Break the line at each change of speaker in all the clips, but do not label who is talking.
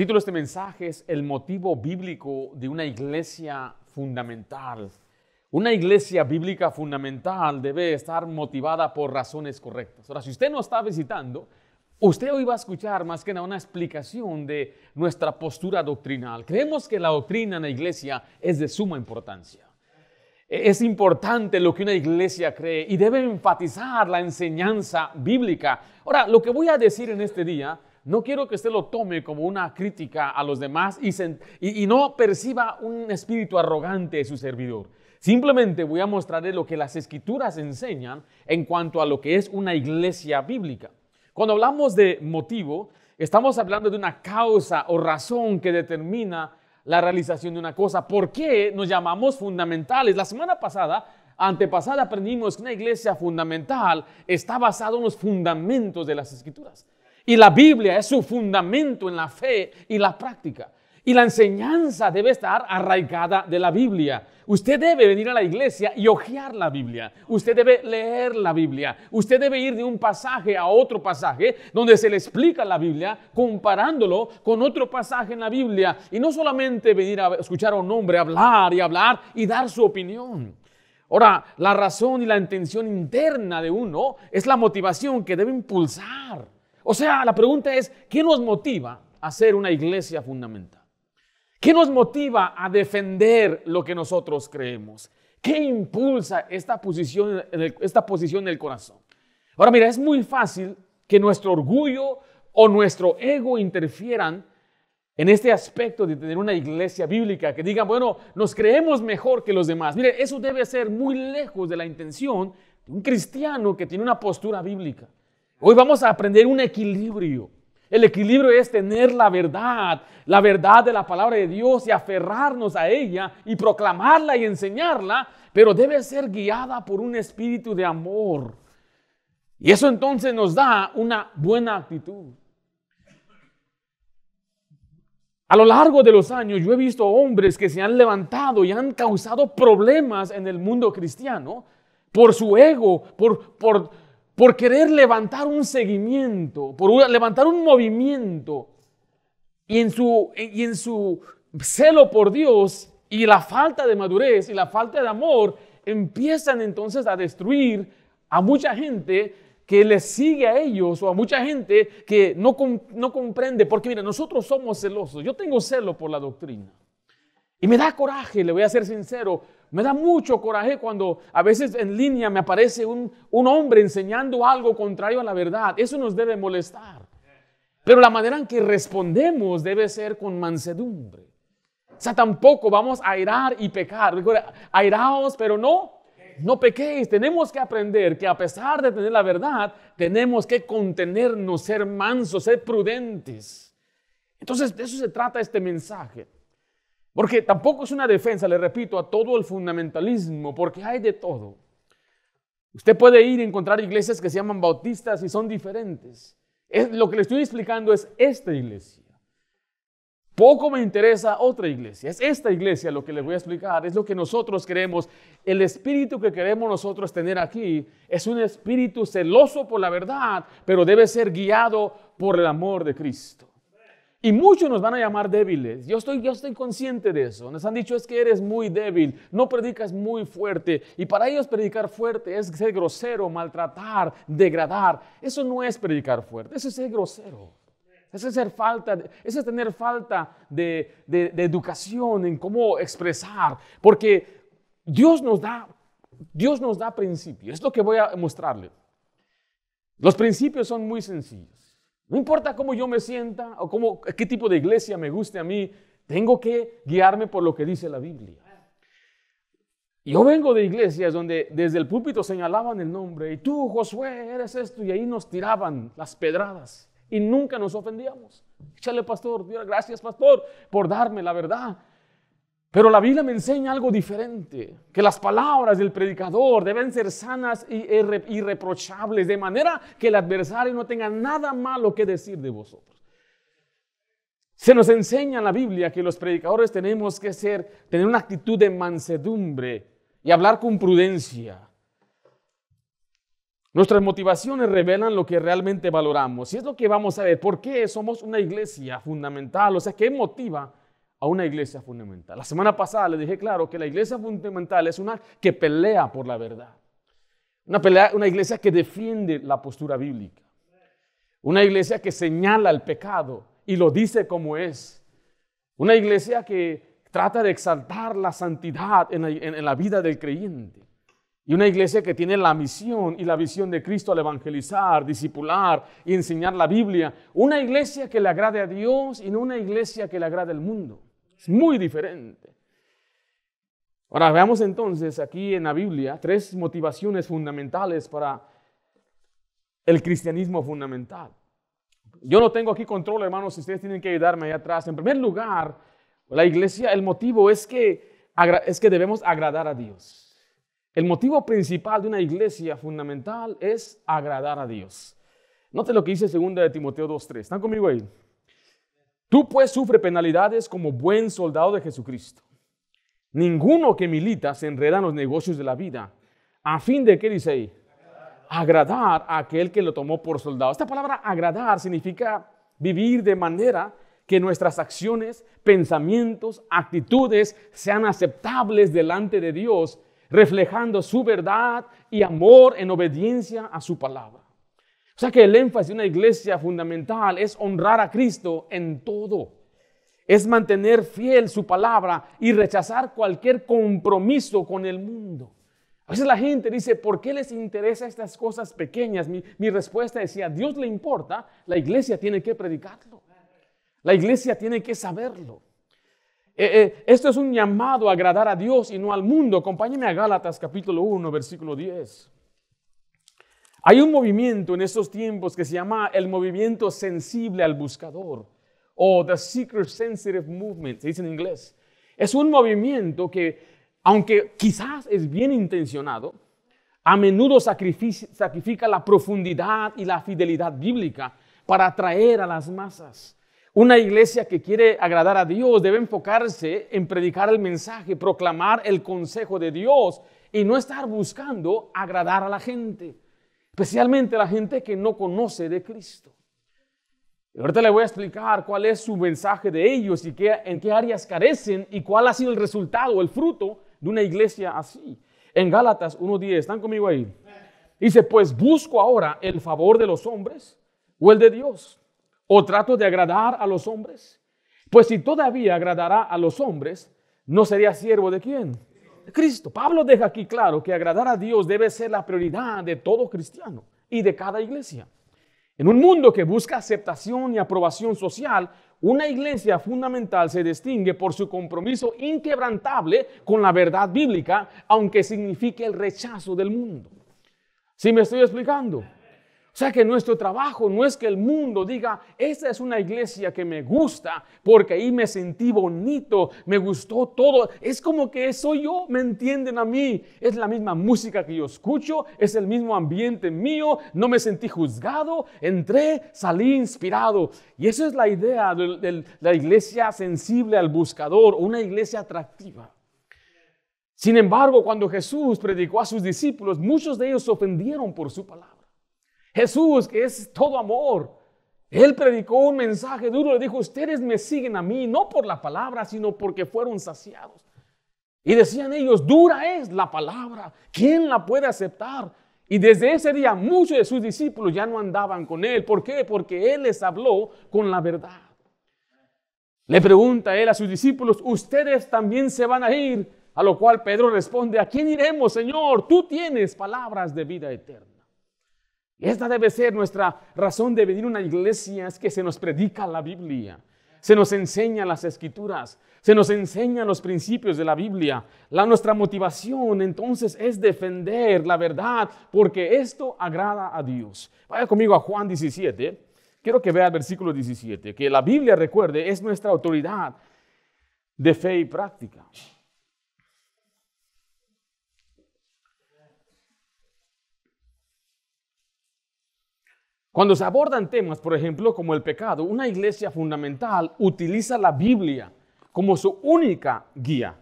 título de este mensaje es El motivo bíblico de una iglesia fundamental. Una iglesia bíblica fundamental debe estar motivada por razones correctas. Ahora, si usted no está visitando, usted hoy va a escuchar más que nada una explicación de nuestra postura doctrinal. Creemos que la doctrina en la iglesia es de suma importancia. Es importante lo que una iglesia cree y debe enfatizar la enseñanza bíblica. Ahora, lo que voy a decir en este día no quiero que usted lo tome como una crítica a los demás y, no perciba un espíritu arrogante de su servidor. Simplemente voy a mostrarle lo que las escrituras enseñan en cuanto a lo que es una iglesia bíblica. Cuando hablamos de motivo, estamos hablando de una causa o razón que determina la realización de una cosa. ¿Por qué nos llamamos fundamentales? La semana pasada, antepasada, aprendimos que una iglesia fundamental está basada en los fundamentos de las escrituras. Y la Biblia es su fundamento en la fe y la práctica. Y la enseñanza debe estar arraigada de la Biblia. Usted debe venir a la iglesia y hojear la Biblia. Usted debe leer la Biblia. Usted debe ir de un pasaje a otro pasaje donde se le explica la Biblia comparándolo con otro pasaje en la Biblia. Y no solamente venir a escuchar a un hombre hablar y hablar y dar su opinión. Ahora, la razón y la intención interna de uno es la motivación que debe impulsar o sea, la pregunta es, ¿qué nos motiva a ser una iglesia fundamental? ¿Qué nos motiva a defender lo que nosotros creemos? ¿Qué impulsa esta posición, esta posición del corazón? Ahora mira, es muy fácil que nuestro orgullo o nuestro ego interfieran en este aspecto de tener una iglesia bíblica que digan, bueno, nos creemos mejor que los demás. Mire, eso debe ser muy lejos de la intención de un cristiano que tiene una postura bíblica. Hoy vamos a aprender un equilibrio. El equilibrio es tener la verdad, la verdad de la palabra de Dios y aferrarnos a ella y proclamarla y enseñarla, pero debe ser guiada por un espíritu de amor. Y eso entonces nos da una buena actitud. A lo largo de los años yo he visto hombres que se han levantado y han causado problemas en el mundo cristiano por su ego, por, por por querer levantar un seguimiento, por levantar un movimiento, y en su, y en su celo por Dios y la falta de madurez y la falta de amor, empiezan entonces a destruir a mucha gente que les sigue a ellos o a mucha gente que no, no comprende, porque mira, nosotros somos celosos, yo tengo celo por la doctrina. Y me da coraje, le voy a ser sincero, me da mucho coraje cuando a veces en línea me aparece un, hombre enseñando algo contrario a la verdad. Eso nos debe molestar. Pero la manera en que respondemos debe ser con mansedumbre. O sea, tampoco vamos a airar y pecar. airaos, pero no, no pequéis. Tenemos que aprender que a pesar de tener la verdad, tenemos que contenernos, ser mansos, ser prudentes. Entonces, de eso se trata este mensaje. Porque tampoco es una defensa, le repito, a todo el fundamentalismo, porque hay de todo. Usted puede ir y encontrar iglesias que se llaman bautistas y son diferentes. lo que le estoy explicando es esta iglesia. Poco me interesa otra iglesia. Es esta iglesia lo que le voy a explicar. Es lo que nosotros queremos. El espíritu que queremos nosotros tener aquí es un espíritu celoso por la verdad, pero debe ser guiado por el amor de Cristo. Y muchos nos van a llamar débiles. Yo estoy, yo estoy consciente de eso. Nos han dicho es que eres muy débil, no predicas muy fuerte. Y para ellos predicar fuerte es ser grosero, maltratar, degradar. Eso no es predicar fuerte, eso es ser grosero. Eso es, ser falta, es tener falta de, educación en cómo expresar. Porque Dios nos da, Dios nos da principios. Es lo que voy a mostrarle. Los principios son muy sencillos. No importa cómo yo me sienta o cómo, qué tipo de iglesia me guste a mí, tengo que guiarme por lo que dice la Biblia. Yo vengo de iglesias donde desde el púlpito señalaban el nombre y tú, Josué, eres esto y ahí nos tiraban las pedradas y nunca nos ofendíamos. Échale, pastor, gracias, pastor, por darme la verdad. Pero la Biblia me enseña algo diferente, que las palabras del predicador deben ser sanas y irreprochables, de manera que el adversario no tenga nada malo que decir de vosotros. Se nos enseña en la Biblia que los predicadores tenemos que ser, tener una actitud de mansedumbre y hablar con prudencia. Nuestras motivaciones revelan lo que realmente valoramos y es lo que vamos a ver, por qué somos una iglesia fundamental, o sea, qué motiva a una iglesia fundamental. La semana pasada le dije claro que la iglesia fundamental es una que pelea por la verdad. Una, pelea, una iglesia que defiende la postura bíblica. Una iglesia que señala el pecado y lo dice como es. Una iglesia que trata de exaltar la santidad en la, vida del creyente. Y una iglesia que tiene la misión y la visión de Cristo al evangelizar, discipular y enseñar la Biblia. Una iglesia que le agrade a Dios y no una iglesia que le agrade al mundo. Es muy diferente. Ahora veamos entonces aquí en la Biblia tres motivaciones fundamentales para el cristianismo fundamental. Yo no tengo aquí control, hermanos, ustedes tienen que ayudarme ahí atrás. En primer lugar, la iglesia, el motivo es que, es que debemos agradar a Dios. El motivo principal de una iglesia fundamental es agradar a Dios. Note lo que dice 2 de Timoteo 2.3. ¿Están conmigo ahí? Tú pues sufre penalidades como buen soldado de Jesucristo. Ninguno que milita se enreda en los negocios de la vida, a fin de, ¿qué dice Agradar a aquel que lo tomó por soldado. Esta palabra agradar significa vivir de manera que nuestras acciones, pensamientos, actitudes sean aceptables delante de Dios, reflejando su verdad y amor en obediencia a su palabra. O sea que el énfasis de una iglesia fundamental es honrar a Cristo en todo. Es mantener fiel su palabra y rechazar cualquier compromiso con el mundo. A veces la gente dice, ¿por qué les interesa estas cosas pequeñas? Mi, respuesta decía, a Dios le importa, la iglesia tiene que predicarlo. La iglesia tiene que saberlo. Eh, eh, esto es un llamado a agradar a Dios y no al mundo. Acompáñeme a Gálatas capítulo 1, versículo 10. Hay un movimiento en estos tiempos que se llama el movimiento sensible al buscador o The Secret Sensitive Movement, se dice en inglés. Es un movimiento que, aunque quizás es bien intencionado, a menudo sacrifica la profundidad y la fidelidad bíblica para atraer a las masas. Una iglesia que quiere agradar a Dios debe enfocarse en predicar el mensaje, proclamar el consejo de Dios y no estar buscando agradar a la gente especialmente la gente que no conoce de Cristo. Y ahorita le voy a explicar cuál es su mensaje de ellos y qué, en qué áreas carecen y cuál ha sido el resultado, el fruto de una iglesia así. En Gálatas 1.10, ¿están conmigo ahí? Dice, pues busco ahora el favor de los hombres o el de Dios, o trato de agradar a los hombres. Pues si todavía agradará a los hombres, no sería siervo de quién? Cristo. Pablo deja aquí claro que agradar a Dios debe ser la prioridad de todo cristiano y de cada iglesia. En un mundo que busca aceptación y aprobación social, una iglesia fundamental se distingue por su compromiso inquebrantable con la verdad bíblica, aunque signifique el rechazo del mundo. ¿Sí me estoy explicando? sea que nuestro trabajo no es que el mundo diga, esa es una iglesia que me gusta, porque ahí me sentí bonito, me gustó todo. Es como que soy yo, me entienden a mí. Es la misma música que yo escucho, es el mismo ambiente mío, no me sentí juzgado, entré, salí inspirado. Y esa es la idea de, de la iglesia sensible al buscador, una iglesia atractiva. Sin embargo, cuando Jesús predicó a sus discípulos, muchos de ellos se ofendieron por su palabra. Jesús, que es todo amor, él predicó un mensaje duro, le dijo, ustedes me siguen a mí, no por la palabra, sino porque fueron saciados. Y decían ellos, dura es la palabra, ¿quién la puede aceptar? Y desde ese día muchos de sus discípulos ya no andaban con él. ¿Por qué? Porque él les habló con la verdad. Le pregunta él a sus discípulos, ustedes también se van a ir. A lo cual Pedro responde, ¿a quién iremos, Señor? Tú tienes palabras de vida eterna. Esta debe ser nuestra razón de venir a una iglesia, es que se nos predica la Biblia, se nos enseña las escrituras, se nos enseña los principios de la Biblia. La, nuestra motivación entonces es defender la verdad porque esto agrada a Dios. Vaya conmigo a Juan 17. Quiero que vea el versículo 17, que la Biblia recuerde es nuestra autoridad de fe y práctica. Cuando se abordan temas, por ejemplo, como el pecado, una iglesia fundamental utiliza la Biblia como su única guía.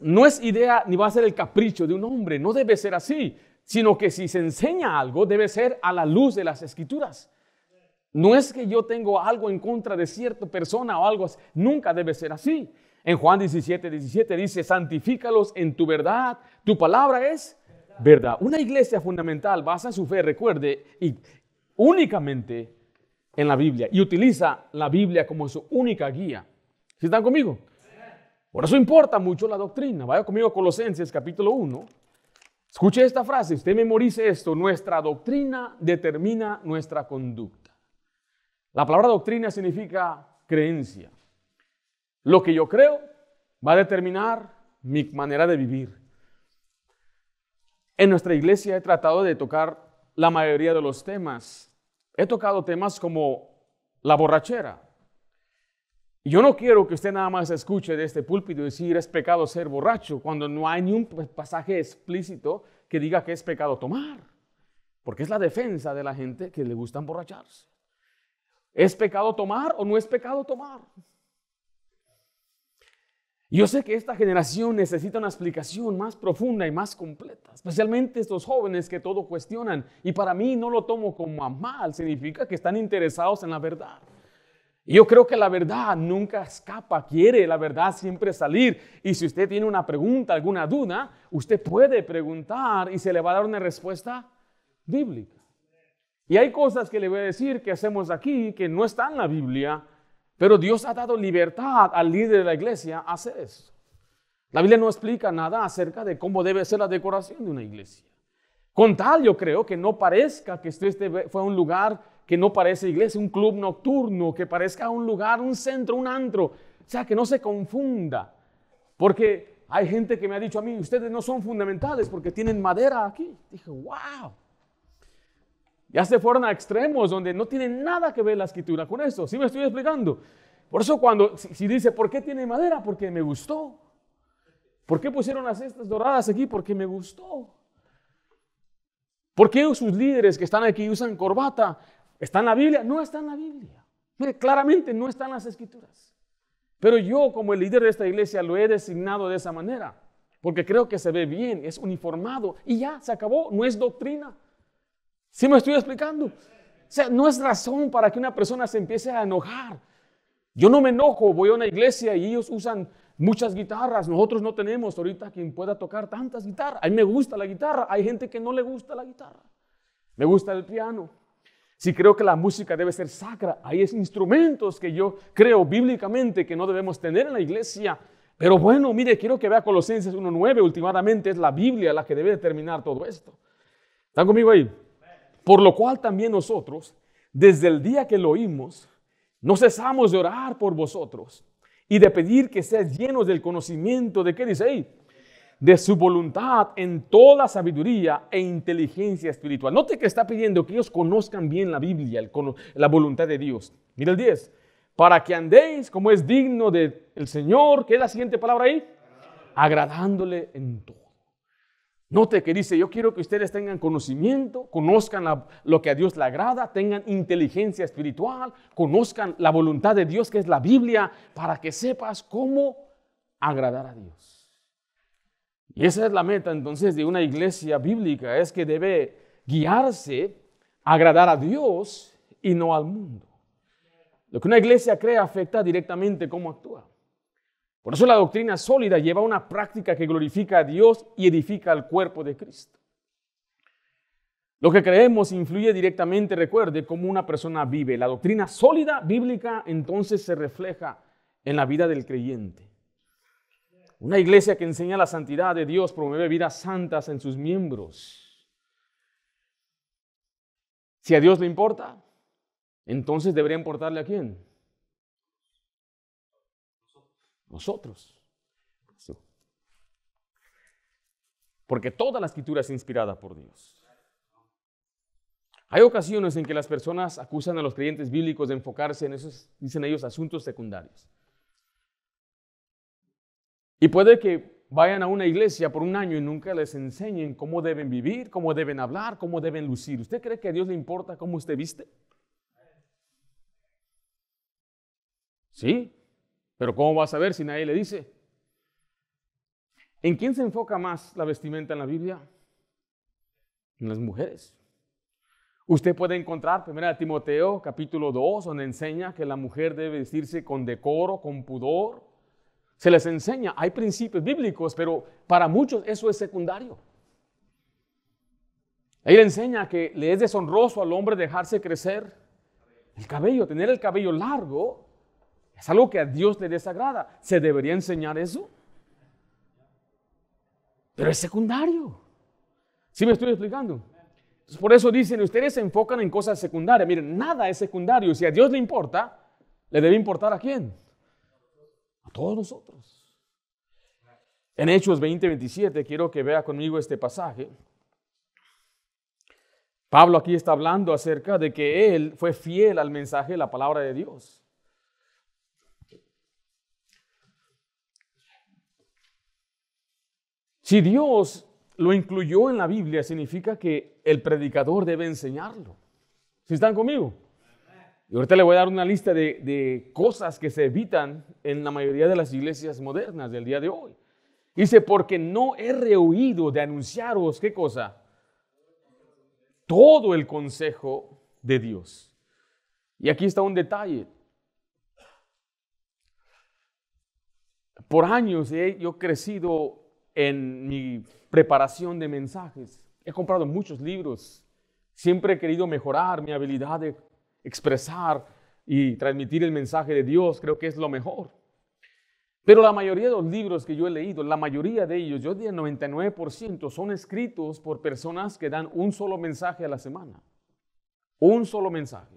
No es idea ni va a ser el capricho de un hombre, no debe ser así, sino que si se enseña algo debe ser a la luz de las escrituras. No es que yo tengo algo en contra de cierta persona o algo, nunca debe ser así. En Juan 17, 17 dice, santifícalos en tu verdad, tu palabra es verdad. Una iglesia fundamental basa su fe, recuerde, y, únicamente en la Biblia y utiliza la Biblia como su única guía. ¿Sí están conmigo? Por eso importa mucho la doctrina. Vaya conmigo a Colosenses capítulo 1. Escuche esta frase, usted memorice esto, nuestra doctrina determina nuestra conducta. La palabra doctrina significa creencia. Lo que yo creo va a determinar mi manera de vivir. En nuestra iglesia he tratado de tocar la mayoría de los temas. He tocado temas como la borrachera. Yo no quiero que usted nada más escuche de este púlpito decir es pecado ser borracho cuando no hay ni un pasaje explícito que diga que es pecado tomar, porque es la defensa de la gente que le gusta emborracharse. ¿Es pecado tomar o no es pecado tomar? Yo sé que esta generación necesita una explicación más profunda y más completa, especialmente estos jóvenes que todo cuestionan. Y para mí no lo tomo como a mal, significa que están interesados en la verdad. yo creo que la verdad nunca escapa, quiere la verdad siempre salir. Y si usted tiene una pregunta, alguna duda, usted puede preguntar y se le va a dar una respuesta bíblica. Y hay cosas que le voy a decir que hacemos aquí que no están en la Biblia, pero Dios ha dado libertad al líder de la iglesia a hacer eso. La Biblia no explica nada acerca de cómo debe ser la decoración de una iglesia. Con tal, yo creo que no parezca que este fue un lugar que no parece iglesia, un club nocturno, que parezca un lugar, un centro, un antro. O sea, que no se confunda. Porque hay gente que me ha dicho a mí, ustedes no son fundamentales porque tienen madera aquí. Dije, wow. Ya se fueron a extremos donde no tiene nada que ver la escritura con eso. ¿Sí me estoy explicando? Por eso cuando, si, dice, ¿por qué tiene madera? Porque me gustó. ¿Por qué pusieron las cestas doradas aquí? Porque me gustó. ¿Por qué sus líderes que están aquí usan corbata? ¿Está en la Biblia? No está en la Biblia. Mire, claramente no está en las escrituras. Pero yo como el líder de esta iglesia lo he designado de esa manera, porque creo que se ve bien, es uniformado y ya, se acabó, no es doctrina. ¿Sí me estoy explicando? O sea, no es razón para que una persona se empiece a enojar. Yo no me enojo, voy a una iglesia y ellos usan muchas guitarras. Nosotros no tenemos ahorita quien pueda tocar tantas guitarras. A mí me gusta la guitarra, hay gente que no le gusta la guitarra. Me gusta el piano. Si creo que la música debe ser sacra, hay instrumentos que yo creo bíblicamente que no debemos tener en la iglesia. Pero bueno, mire, quiero que vea Colosenses 1.9, últimamente es la Biblia la que debe determinar todo esto. ¿Están conmigo ahí? Por lo cual también nosotros, desde el día que lo oímos, no cesamos de orar por vosotros y de pedir que seas llenos del conocimiento de qué dice de su voluntad en toda sabiduría e inteligencia espiritual. Note que está pidiendo que ellos conozcan bien la Biblia, la voluntad de Dios. Mira el 10, para que andéis como es digno del Señor, que es la siguiente palabra ahí, agradándole en todo. Note que dice, yo quiero que ustedes tengan conocimiento, conozcan lo que a Dios le agrada, tengan inteligencia espiritual, conozcan la voluntad de Dios que es la Biblia, para que sepas cómo agradar a Dios. Y esa es la meta entonces de una iglesia bíblica, es que debe guiarse, agradar a Dios y no al mundo. Lo que una iglesia cree afecta directamente cómo actúa. Por eso la doctrina sólida lleva una práctica que glorifica a Dios y edifica al cuerpo de Cristo. Lo que creemos influye directamente, recuerde, cómo una persona vive. La doctrina sólida bíblica entonces se refleja en la vida del creyente. Una iglesia que enseña la santidad de Dios promueve vidas santas en sus miembros. Si a Dios le importa, entonces debería importarle a quién? Nosotros. Porque toda la escritura es inspirada por Dios. Hay ocasiones en que las personas acusan a los creyentes bíblicos de enfocarse en esos, dicen ellos, asuntos secundarios. Y puede que vayan a una iglesia por un año y nunca les enseñen cómo deben vivir, cómo deben hablar, cómo deben lucir. ¿Usted cree que a Dios le importa cómo usted viste? Sí. Pero ¿cómo va a saber si nadie le dice? ¿En quién se enfoca más la vestimenta en la Biblia? En las mujeres. Usted puede encontrar de Timoteo capítulo 2, donde enseña que la mujer debe vestirse con decoro, con pudor. Se les enseña, hay principios bíblicos, pero para muchos eso es secundario. Ahí le enseña que le es deshonroso al hombre dejarse crecer el cabello, tener el cabello largo es algo que a Dios le desagrada. ¿Se debería enseñar eso? Pero es secundario. ¿Sí me estoy explicando? Por eso dicen, ustedes se enfocan en cosas secundarias. Miren, nada es secundario. Si a Dios le importa, ¿le debe importar a quién? A todos nosotros. En Hechos 20, 27, quiero que vea conmigo este pasaje. Pablo aquí está hablando acerca de que él fue fiel al mensaje de la palabra de Dios. Si Dios lo incluyó en la Biblia, significa que el predicador debe enseñarlo. ¿Sí están conmigo? Y ahorita le voy a dar una lista de, cosas que se evitan en la mayoría de las iglesias modernas del día de hoy. Dice, porque no he rehuido de anunciaros, ¿qué cosa? Todo el consejo de Dios. Y aquí está un detalle. Por años yo he crecido en mi preparación de mensajes. He comprado muchos libros. Siempre he querido mejorar mi habilidad de expresar y transmitir el mensaje de Dios. Creo que es lo mejor. Pero la mayoría de los libros que yo he leído, la mayoría de ellos, yo diría 99%, son escritos por personas que dan un solo mensaje a la semana. Un solo mensaje.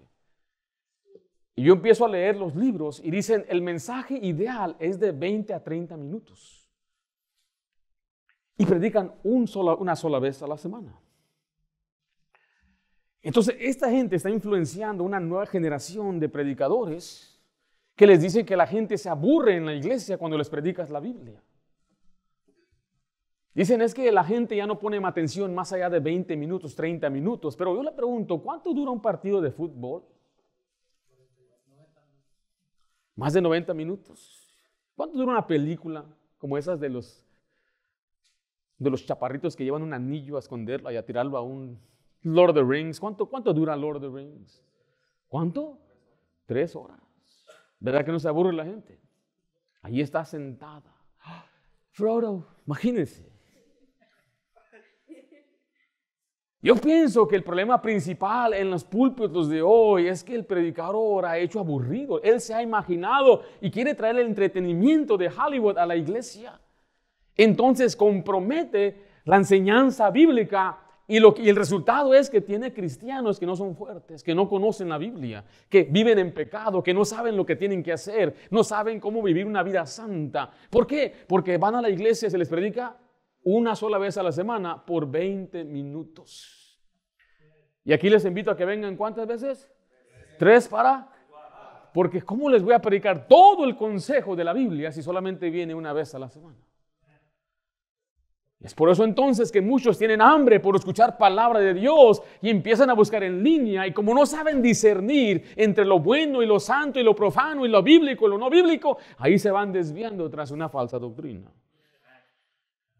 Y yo empiezo a leer los libros y dicen, el mensaje ideal es de 20 a 30 minutos y predican una sola vez a la semana. Entonces, esta gente está influenciando una nueva generación de predicadores que les dicen que la gente se aburre en la iglesia cuando les predicas la Biblia. Dicen es que la gente ya no pone atención más allá de 20 minutos, 30 minutos, pero yo le pregunto, ¿cuánto dura un partido de fútbol? Más de 90 minutos. ¿Cuánto dura una película como esas de los de los chaparritos que llevan un anillo a esconderlo y a tirarlo a un Lord of the Rings. ¿Cuánto, cuánto dura Lord of the Rings? ¿Cuánto? Tres horas. ¿Verdad que no se aburre la gente? Ahí está sentada. ¡Ah! Frodo, imagínense. Yo pienso que el problema principal en los púlpitos de hoy es que el predicador ha hecho aburrido. Él se ha imaginado y quiere traer el entretenimiento de Hollywood a la iglesia entonces compromete la enseñanza bíblica y, lo, el resultado es que tiene cristianos que no son fuertes, que no conocen la Biblia, que viven en pecado, que no saben lo que tienen que hacer, no saben cómo vivir una vida santa. ¿Por qué? Porque van a la iglesia, y se les predica una sola vez a la semana por 20 minutos. Y aquí les invito a que vengan cuántas veces? Tres para. Porque ¿cómo les voy a predicar todo el consejo de la Biblia si solamente viene una vez a la semana? Es por eso entonces que muchos tienen hambre por escuchar palabra de Dios y empiezan a buscar en línea y como no saben discernir entre lo bueno y lo santo y lo profano y lo bíblico y lo no bíblico, ahí se van desviando tras una falsa doctrina.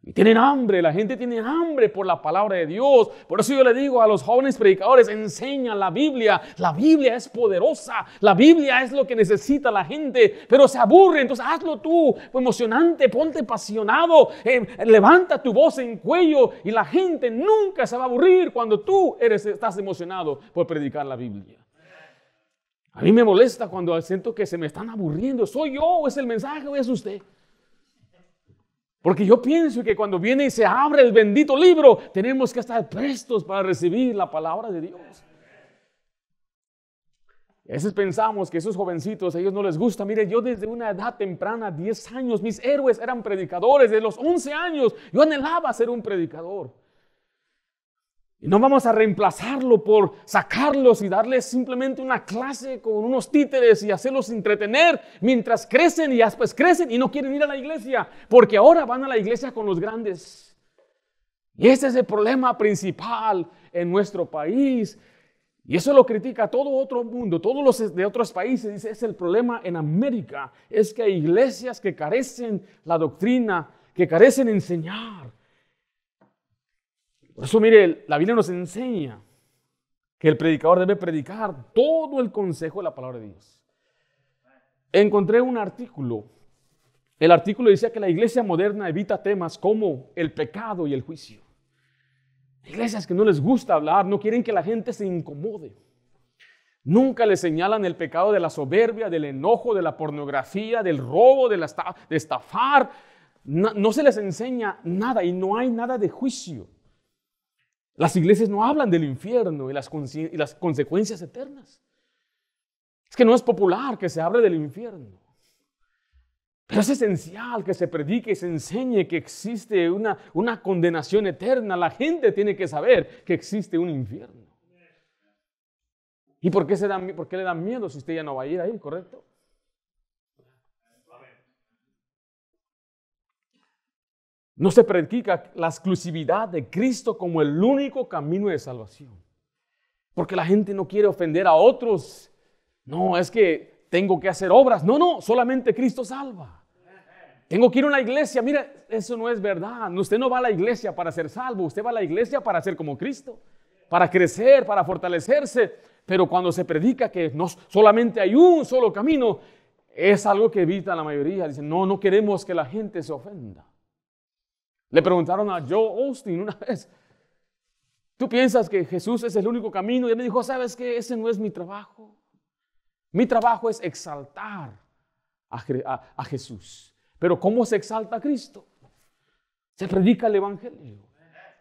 Y tienen hambre, la gente tiene hambre por la palabra de Dios. Por eso yo le digo a los jóvenes predicadores, enseñan la Biblia. La Biblia es poderosa, la Biblia es lo que necesita la gente, pero se aburre, entonces hazlo tú, emocionante, ponte apasionado, em, levanta tu voz en cuello y la gente nunca se va a aburrir cuando tú eres, estás emocionado por predicar la Biblia. A mí me molesta cuando siento que se me están aburriendo. ¿Soy yo es el mensaje o es usted? Porque yo pienso que cuando viene y se abre el bendito libro, tenemos que estar prestos para recibir la palabra de Dios. A veces pensamos que esos jovencitos, a ellos no les gusta. Mire, yo desde una edad temprana, 10 años, mis héroes eran predicadores. De los 11 años, yo anhelaba ser un predicador. Y No vamos a reemplazarlo por sacarlos y darles simplemente una clase con unos títeres y hacerlos entretener mientras crecen y después pues crecen y no quieren ir a la iglesia, porque ahora van a la iglesia con los grandes. Y ese es el problema principal en nuestro país. Y eso lo critica todo otro mundo, todos los de otros países. Dice, es el problema en América, es que hay iglesias que carecen la doctrina, que carecen enseñar por eso, mire, la Biblia nos enseña que el predicador debe predicar todo el consejo de la palabra de Dios. Encontré un artículo. El artículo decía que la iglesia moderna evita temas como el pecado y el juicio. Iglesias que no les gusta hablar, no quieren que la gente se incomode. Nunca les señalan el pecado de la soberbia, del enojo, de la pornografía, del robo, de, la, estafar. no se les enseña nada y no hay nada de juicio. Las iglesias no hablan del infierno y las, consecuencias eternas. Es que no es popular que se hable del infierno. Pero es esencial que se predique y se enseñe que existe una, condenación eterna. La gente tiene que saber que existe un infierno. ¿Y por qué, se da, por qué le dan miedo si usted ya no va a ir ahí, correcto? No se predica la exclusividad de Cristo como el único camino de salvación. Porque la gente no quiere ofender a otros. No, es que tengo que hacer obras. No, no, solamente Cristo salva. Tengo que ir a una iglesia. Mira, eso no es verdad. Usted no va a la iglesia para ser salvo. Usted va a la iglesia para ser como Cristo. Para crecer, para fortalecerse. Pero cuando se predica que no solamente hay un solo camino, es algo que evita la mayoría. Dicen, no, no queremos que la gente se ofenda. Le preguntaron a Joe Austin una vez, ¿tú piensas que Jesús es el único camino? Y él me dijo, ¿sabes qué? Ese no es mi trabajo. Mi trabajo es exaltar a, Jesús. Pero ¿cómo se exalta a Cristo? Se predica el Evangelio.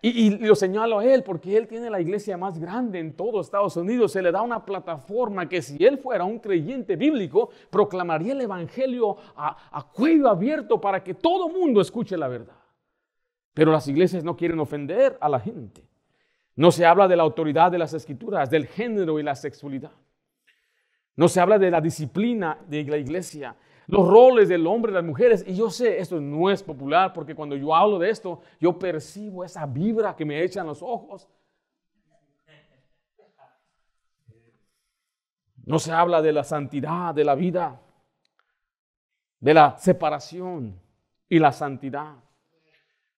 Y, lo señalo a él porque él tiene la iglesia más grande en todo Estados Unidos. Se le da una plataforma que si él fuera un creyente bíblico, proclamaría el Evangelio a cuello abierto para que todo mundo escuche la verdad. Pero las iglesias no quieren ofender a la gente. No se habla de la autoridad de las escrituras, del género y la sexualidad. No se habla de la disciplina de la iglesia, los roles del hombre y las mujeres. Y yo sé, esto no es popular porque cuando yo hablo de esto, yo percibo esa vibra que me echan los ojos. No se habla de la santidad de la vida, de la separación y la santidad.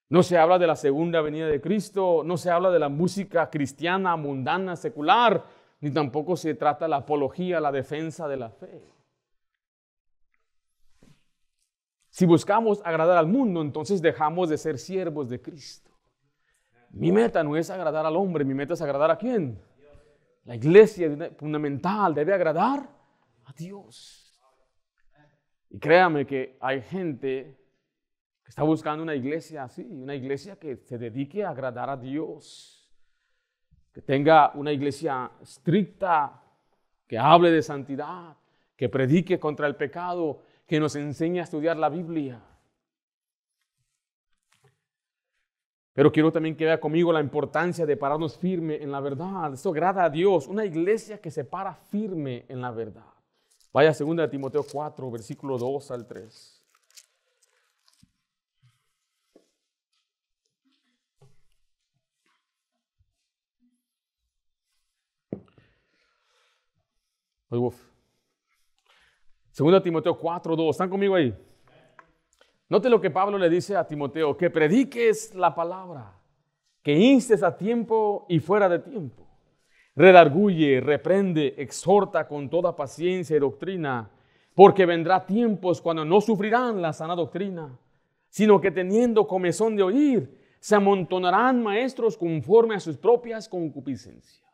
No se habla de la segunda venida de Cristo, no se habla de la música cristiana, mundana, secular, ni tampoco se trata la apología, la defensa de la fe. Si buscamos agradar al mundo, entonces dejamos de ser siervos de Cristo. Mi meta no es agradar al hombre, mi meta es agradar a quién. La iglesia fundamental debe agradar a Dios. Y créame que hay gente está buscando una iglesia así, una iglesia que se dedique a agradar a Dios, que tenga una iglesia estricta, que hable de santidad, que predique contra el pecado, que nos enseñe a estudiar la Biblia. Pero quiero también que vea conmigo la importancia de pararnos firme en la verdad. Esto agrada a Dios. Una iglesia que se para firme en la verdad. Vaya a 2 de Timoteo 4, versículo 2 al 3. Segundo Timoteo 4, 2. ¿Están conmigo ahí? Note lo que Pablo le dice a Timoteo, que prediques la palabra, que instes a tiempo y fuera de tiempo. Redarguye, reprende, exhorta con toda paciencia y doctrina, porque vendrá tiempos cuando no sufrirán la sana doctrina, sino que teniendo comezón de oír, se amontonarán maestros conforme a sus propias concupiscencias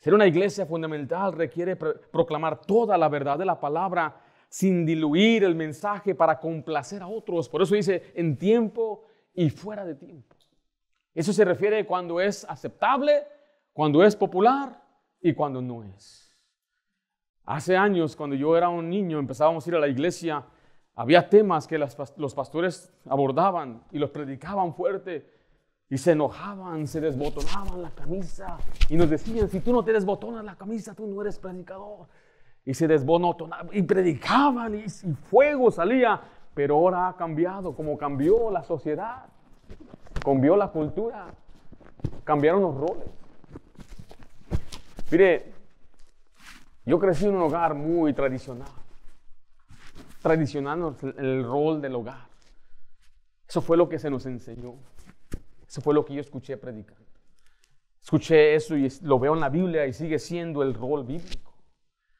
ser una iglesia fundamental requiere proclamar toda la verdad de la palabra sin diluir el mensaje para complacer a otros. Por eso dice en tiempo y fuera de tiempo. Eso se refiere cuando es aceptable, cuando es popular y cuando no es. Hace años, cuando yo era un niño, empezábamos a ir a la iglesia, había temas que los pastores abordaban y los predicaban fuerte y se enojaban, se desbotonaban la camisa y nos decían, si tú no te desbotonas la camisa, tú no eres predicador. Y se desbotonaban y predicaban y, fuego salía, pero ahora ha cambiado, como cambió la sociedad, cambió la cultura, cambiaron los roles. Mire, yo crecí en un hogar muy tradicional, tradicional el rol del hogar. Eso fue lo que se nos enseñó. Eso fue lo que yo escuché predicar. Escuché eso y lo veo en la Biblia y sigue siendo el rol bíblico,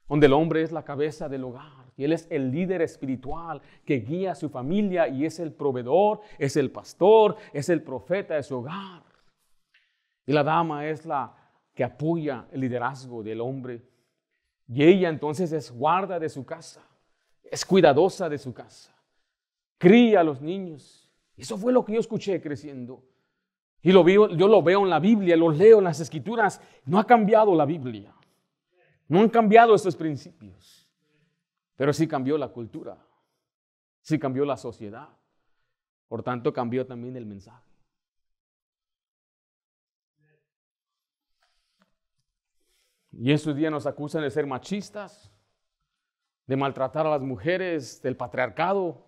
donde el hombre es la cabeza del hogar y él es el líder espiritual que guía a su familia y es el proveedor, es el pastor, es el profeta de su hogar. Y la dama es la que apoya el liderazgo del hombre. Y ella entonces es guarda de su casa, es cuidadosa de su casa, cría a los niños. Eso fue lo que yo escuché creciendo. Y lo yo lo veo en la Biblia, lo leo en las escrituras. No ha cambiado la Biblia. No han cambiado estos principios. Pero sí cambió la cultura. Sí cambió la sociedad. Por tanto, cambió también el mensaje. Y estos días nos acusan de ser machistas, de maltratar a las mujeres, del patriarcado,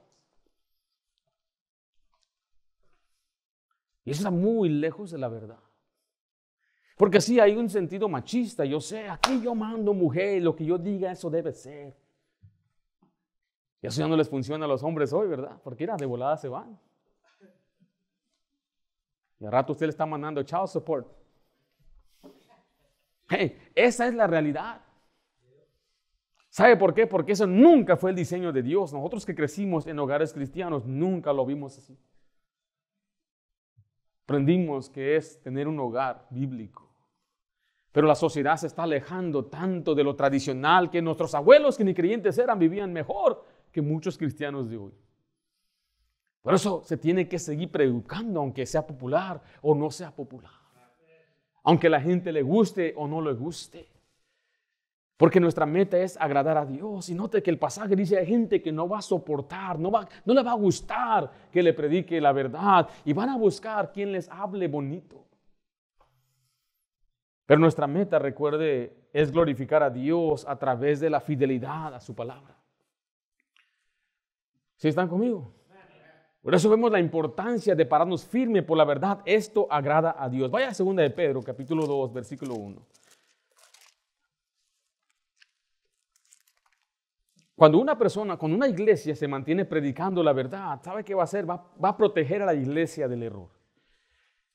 Y eso está muy lejos de la verdad. Porque sí, hay un sentido machista. Yo sé, aquí yo mando mujer, lo que yo diga, eso debe ser. Y eso ya no les funciona a los hombres hoy, ¿verdad? Porque era de volada se van. Y al rato usted le está mandando child support. Hey, esa es la realidad. ¿Sabe por qué? Porque eso nunca fue el diseño de Dios. Nosotros que crecimos en hogares cristianos nunca lo vimos así. Aprendimos que es tener un hogar bíblico. Pero la sociedad se está alejando tanto de lo tradicional que nuestros abuelos, que ni creyentes eran, vivían mejor que muchos cristianos de hoy. Por eso se tiene que seguir predicando, aunque sea popular o no sea popular. Aunque la gente le guste o no le guste. Porque nuestra meta es agradar a Dios. Y note que el pasaje dice, hay gente que no va a soportar, no, va, no le va a gustar que le predique la verdad. Y van a buscar quien les hable bonito. Pero nuestra meta, recuerde, es glorificar a Dios a través de la fidelidad a su palabra. ¿Sí están conmigo? Por eso vemos la importancia de pararnos firme por la verdad. Esto agrada a Dios. Vaya a 2 de Pedro, capítulo 2, versículo 1. Cuando una persona, cuando una iglesia se mantiene predicando la verdad, ¿sabe qué va a hacer? Va, a proteger a la iglesia del error.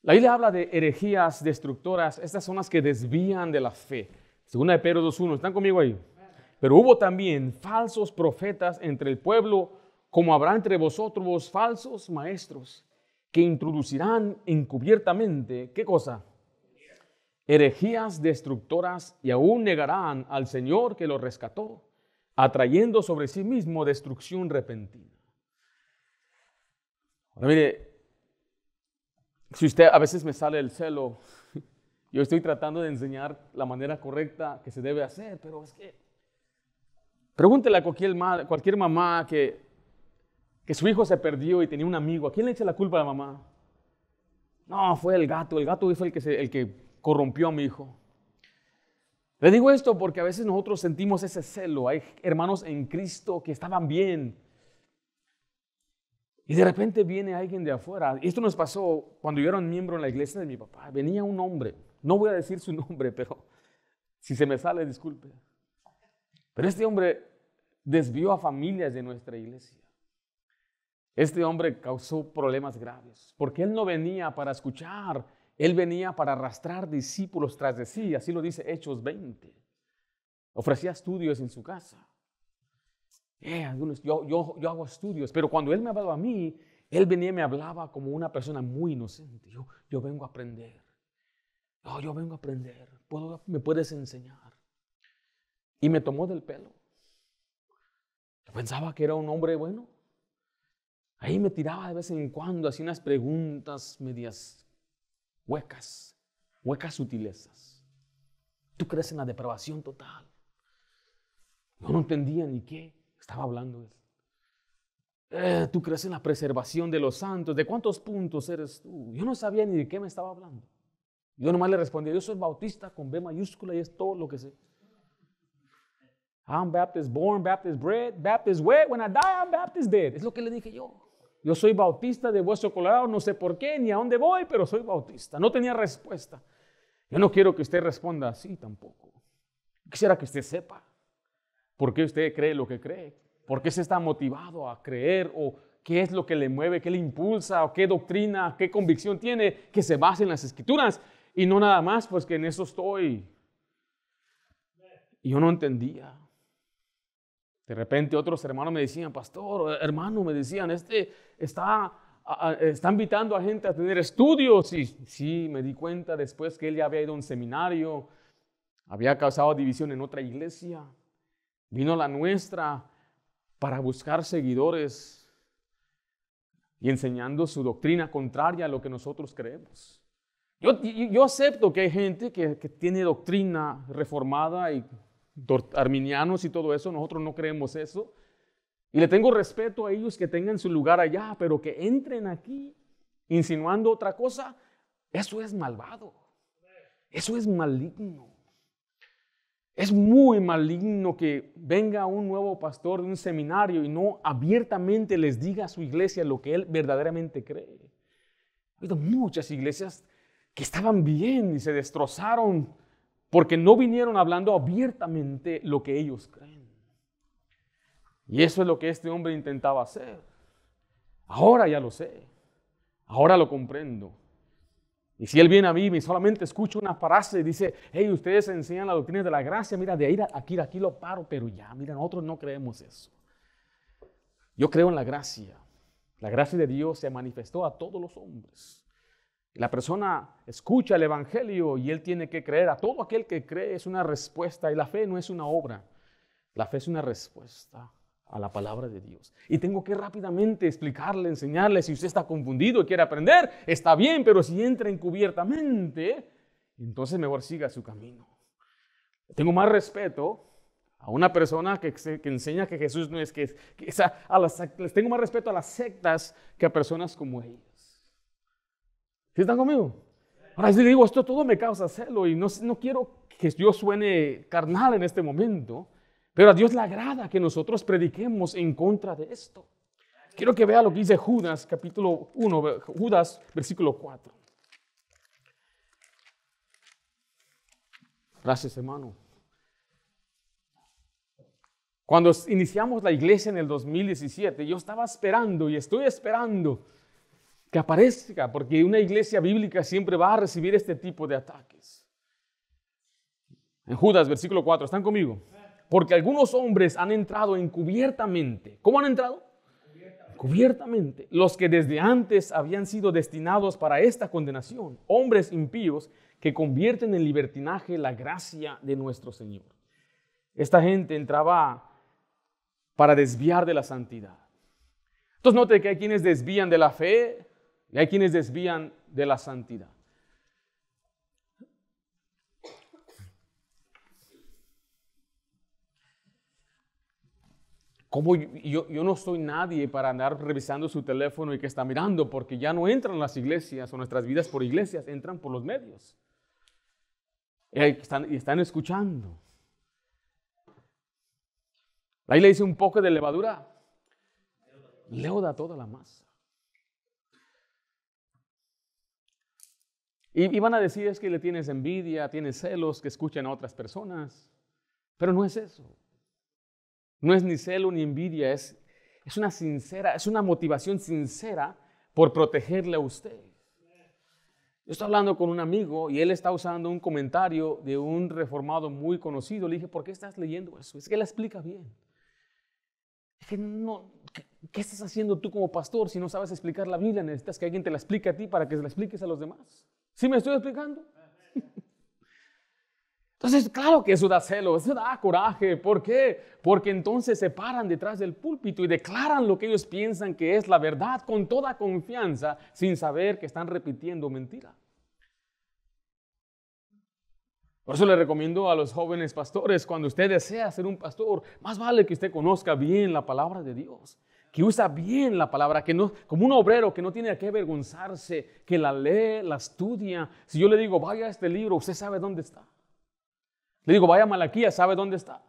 La Biblia habla de herejías destructoras. Estas son las que desvían de la fe. Segunda de Pedro 2.1. ¿Están conmigo ahí? Pero hubo también falsos profetas entre el pueblo, como habrá entre vosotros falsos maestros, que introducirán encubiertamente, ¿qué cosa? Herejías destructoras y aún negarán al Señor que los rescató atrayendo sobre sí mismo destrucción repentina. Ahora mire, si usted a veces me sale el celo, yo estoy tratando de enseñar la manera correcta que se debe hacer, pero es que pregúntele a cualquier, cualquier mamá que, que su hijo se perdió y tenía un amigo, ¿a quién le echa la culpa a la mamá? No, fue el gato, el gato fue el que, el que corrompió a mi hijo. Le digo esto porque a veces nosotros sentimos ese celo. Hay hermanos en Cristo que estaban bien. Y de repente viene alguien de afuera. Esto nos pasó cuando yo era un miembro en la iglesia de mi papá. Venía un hombre. No voy a decir su nombre, pero si se me sale, disculpe. Pero este hombre desvió a familias de nuestra iglesia. Este hombre causó problemas graves porque él no venía para escuchar él venía para arrastrar discípulos tras de sí, así lo dice Hechos 20. Ofrecía estudios en su casa. Eh, yo, hago estudios, pero cuando Él me hablaba a mí, Él venía y me hablaba como una persona muy inocente. Yo, vengo a aprender. yo vengo a aprender. ¿Me puedes enseñar? Y me tomó del pelo. Yo pensaba que era un hombre bueno. Ahí me tiraba de vez en cuando, hacía unas preguntas medias huecas, huecas sutilezas. Tú crees en la depravación total. No, no entendía ni qué estaba hablando él. Eh, tú crees en la preservación de los santos. ¿De cuántos puntos eres tú? Yo no sabía ni de qué me estaba hablando. Yo nomás le respondía, yo soy bautista con B mayúscula y es todo lo que sé. I'm Baptist born, Baptist bred, Baptist wet. When I die, I'm Baptist dead. Es lo que le dije yo. Yo soy bautista de vuestro Colorado, no sé por qué ni a dónde voy, pero soy bautista. No tenía respuesta. Yo no quiero que usted responda así tampoco. Quisiera que usted sepa por qué usted cree lo que cree, por qué se está motivado a creer o qué es lo que le mueve, qué le impulsa o qué doctrina, qué convicción tiene que se base en las escrituras y no nada más, pues que en eso estoy. Y yo no entendía. De repente otros hermanos me decían, pastor, hermano, me decían, este, está, está invitando a gente a tener estudios. Y sí, me di cuenta después que él ya había ido a un seminario, había causado división en otra iglesia. Vino la nuestra para buscar seguidores y enseñando su doctrina contraria a lo que nosotros creemos. Yo, acepto que hay gente que, que tiene doctrina reformada y arminianos y todo eso, nosotros no creemos eso, y le tengo respeto a ellos que tengan su lugar allá, pero que entren aquí insinuando otra cosa, eso es malvado. Eso es maligno. Es muy maligno que venga un nuevo pastor de un seminario y no abiertamente les diga a su iglesia lo que él verdaderamente cree. He muchas iglesias que estaban bien y se destrozaron porque no vinieron hablando abiertamente lo que ellos creen. Y eso es lo que este hombre intentaba hacer. Ahora ya lo sé. Ahora lo comprendo. Y si él viene a mí y solamente escucha una frase y dice, hey, ustedes enseñan la doctrina de la gracia, mira, de ahí a aquí, aquí lo paro, pero ya, mira, nosotros no creemos eso. Yo creo en la gracia. La gracia de Dios se manifestó a todos los hombres. La persona escucha el Evangelio y él tiene que creer. A todo aquel que cree es una respuesta y la fe no es una obra. La fe es una respuesta a la palabra de Dios. Y tengo que rápidamente explicarle, enseñarle, si usted está confundido y quiere aprender, está bien, pero si entra encubiertamente, entonces mejor siga su camino. Tengo más respeto a una persona que, enseña que Jesús no es que, es a, las, les tengo más respeto a las sectas que a personas como ellas. están conmigo? Ahora sí digo, esto todo me causa celo y no, no quiero que yo suene carnal en este momento, pero a Dios le agrada que nosotros prediquemos en contra de esto. Quiero que vea lo que dice Judas, capítulo 1, Judas, versículo 4. Gracias, hermano. Cuando iniciamos la iglesia en el 2017, yo estaba esperando y estoy esperando que aparezca, porque una iglesia bíblica siempre va a recibir este tipo de ataques. En Judas, versículo 4, ¿están conmigo? porque algunos hombres han entrado encubiertamente. ¿Cómo han entrado? Encubiertamente. Los que desde antes habían sido destinados para esta condenación, hombres impíos que convierten en libertinaje la gracia de nuestro Señor. Esta gente entraba para desviar de la santidad. Entonces note que hay quienes desvían de la fe y hay quienes desvían de la santidad. ¿Cómo yo, yo, no soy nadie para andar revisando su teléfono y que está mirando? Porque ya no entran las iglesias o nuestras vidas por iglesias, entran por los medios. Y están, y están escuchando. Ahí le hice un poco de levadura. da toda la masa. Y, y van a decir es que le tienes envidia, tienes celos, que escuchan a otras personas. Pero no es eso. No es ni celo ni envidia, es, una sincera, es una motivación sincera por protegerle a usted. Yo estaba hablando con un amigo y él está usando un comentario de un reformado muy conocido. Le dije, ¿por qué estás leyendo eso? Es que él explica bien. Dije, no, ¿qué, estás haciendo tú como pastor si no sabes explicar la Biblia? Necesitas que alguien te la explique a ti para que se la expliques a los demás. ¿Sí me estoy explicando? Entonces, claro que eso da celo, eso da coraje. ¿Por qué? Porque entonces se paran detrás del púlpito y declaran lo que ellos piensan que es la verdad con toda confianza, sin saber que están repitiendo mentira. Por eso le recomiendo a los jóvenes pastores, cuando usted desea ser un pastor, más vale que usted conozca bien la palabra de Dios, que usa bien la palabra, que no, como un obrero que no tiene que avergonzarse, que la lee, la estudia. Si yo le digo, vaya a este libro, usted sabe dónde está. Le digo, vaya a Malaquías, ¿sabe dónde está?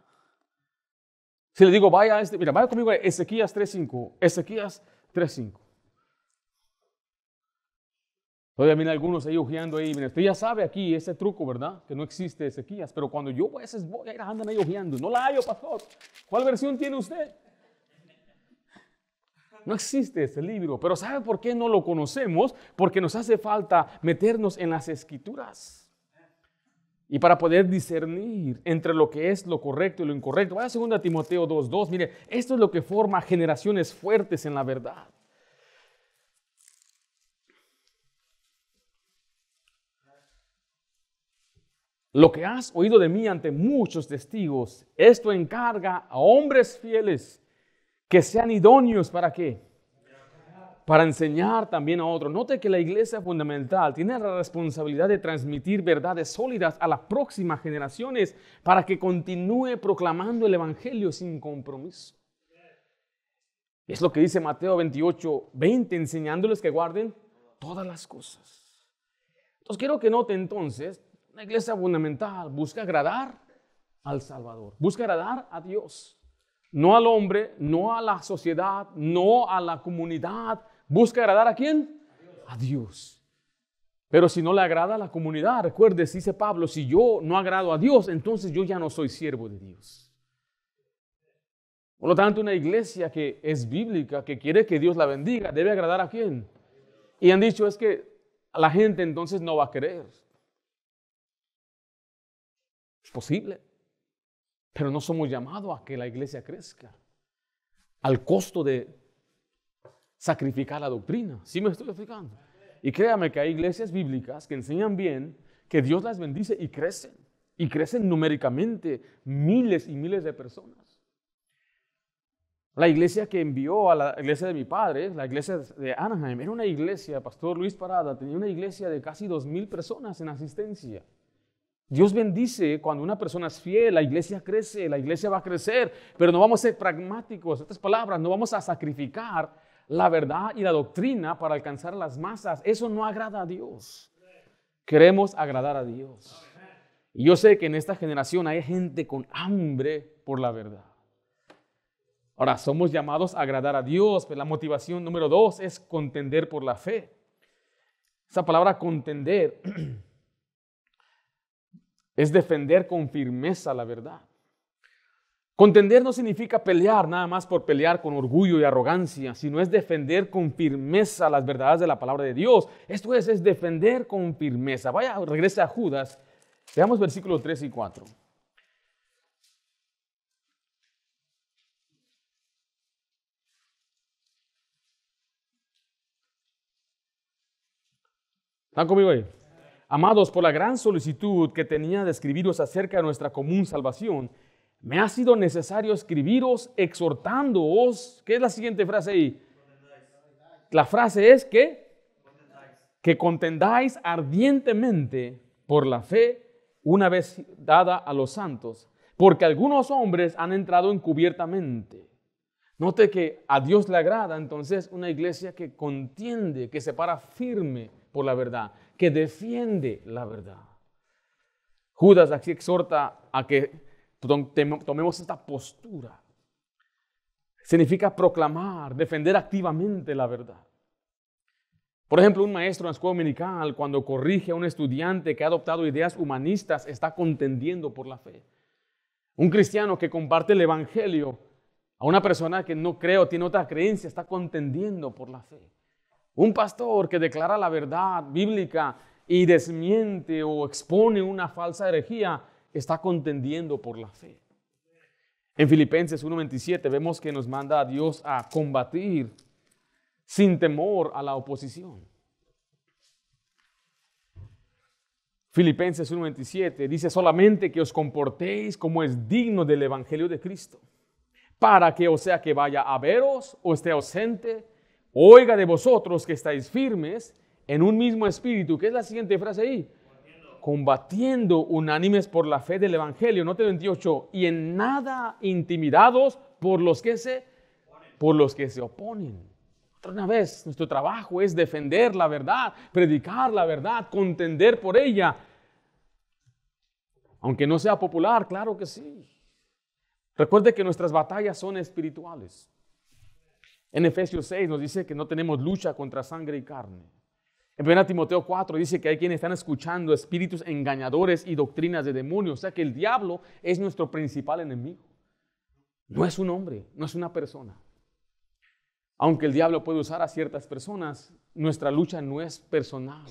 Si le digo, vaya, este, mira, vaya conmigo a Ezequías 3.5, Ezequías 3.5. Todavía vienen algunos ahí ojeando ahí. Mira, usted ya sabe aquí ese truco, ¿verdad? Que no existe Ezequías. Pero cuando yo voy a ese voy, andan ahí ojeando. No la hallo, pastor. ¿Cuál versión tiene usted? No existe ese libro. Pero ¿sabe por qué no lo conocemos? Porque nos hace falta meternos en las escrituras. Y para poder discernir entre lo que es lo correcto y lo incorrecto. Vaya a 2 Timoteo 2.2. Mire, esto es lo que forma generaciones fuertes en la verdad. Lo que has oído de mí ante muchos testigos, esto encarga a hombres fieles que sean idóneos para qué? para enseñar también a otros. Note que la iglesia fundamental tiene la responsabilidad de transmitir verdades sólidas a las próximas generaciones para que continúe proclamando el Evangelio sin compromiso. Es lo que dice Mateo 28, 20, enseñándoles que guarden todas las cosas. Entonces quiero que note entonces, la iglesia fundamental busca agradar al Salvador, busca agradar a Dios, no al hombre, no a la sociedad, no a la comunidad, Busca agradar a quién? A Dios. Pero si no le agrada a la comunidad, recuerde, dice Pablo, si yo no agrado a Dios, entonces yo ya no soy siervo de Dios. Por lo tanto, una iglesia que es bíblica, que quiere que Dios la bendiga, debe agradar a quién. Y han dicho es que la gente entonces no va a querer. Es posible. Pero no somos llamados a que la iglesia crezca. Al costo de sacrificar la doctrina. ¿Sí me estoy explicando? Y créame que hay iglesias bíblicas que enseñan bien, que Dios las bendice y crecen. Y crecen numéricamente miles y miles de personas. La iglesia que envió a la iglesia de mi padre, la iglesia de Anaheim, era una iglesia, Pastor Luis Parada, tenía una iglesia de casi dos mil personas en asistencia. Dios bendice cuando una persona es fiel, la iglesia crece, la iglesia va a crecer, pero no vamos a ser pragmáticos, estas palabras, no vamos a sacrificar la verdad y la doctrina para alcanzar las masas. Eso no agrada a Dios. Queremos agradar a Dios. Y yo sé que en esta generación hay gente con hambre por la verdad. Ahora, somos llamados a agradar a Dios, pero la motivación número dos es contender por la fe. Esa palabra contender es defender con firmeza la verdad. Contender no significa pelear nada más por pelear con orgullo y arrogancia, sino es defender con firmeza las verdades de la palabra de Dios. Esto es, es defender con firmeza. Vaya, regrese a Judas. Veamos versículos 3 y 4. ¿Están conmigo ahí? Amados, por la gran solicitud que tenía de escribiros acerca de nuestra común salvación, me ha sido necesario escribiros exhortándoos. ¿Qué es la siguiente frase ahí? La frase es que que contendáis ardientemente por la fe una vez dada a los santos, porque algunos hombres han entrado encubiertamente. Note que a Dios le agrada entonces una iglesia que contiende, que se para firme por la verdad, que defiende la verdad. Judas aquí exhorta a que tomemos esta postura. Significa proclamar, defender activamente la verdad. Por ejemplo, un maestro en la escuela dominical, cuando corrige a un estudiante que ha adoptado ideas humanistas, está contendiendo por la fe. Un cristiano que comparte el Evangelio a una persona que no cree o tiene otra creencia, está contendiendo por la fe. Un pastor que declara la verdad bíblica y desmiente o expone una falsa herejía, está contendiendo por la fe. En Filipenses 1:27 vemos que nos manda a Dios a combatir sin temor a la oposición. Filipenses 1:27 dice solamente que os comportéis como es digno del Evangelio de Cristo, para que o sea que vaya a veros o esté ausente, oiga de vosotros que estáis firmes en un mismo espíritu, que es la siguiente frase ahí, combatiendo unánimes por la fe del Evangelio, note 28, y en nada intimidados por los que se, por los que se oponen. Otra vez, nuestro trabajo es defender la verdad, predicar la verdad, contender por ella. Aunque no sea popular, claro que sí. Recuerde que nuestras batallas son espirituales. En Efesios 6 nos dice que no tenemos lucha contra sangre y carne en 1 Timoteo 4 dice que hay quienes están escuchando espíritus engañadores y doctrinas de demonios. O sea que el diablo es nuestro principal enemigo. No es un hombre, no es una persona. Aunque el diablo puede usar a ciertas personas, nuestra lucha no es personal.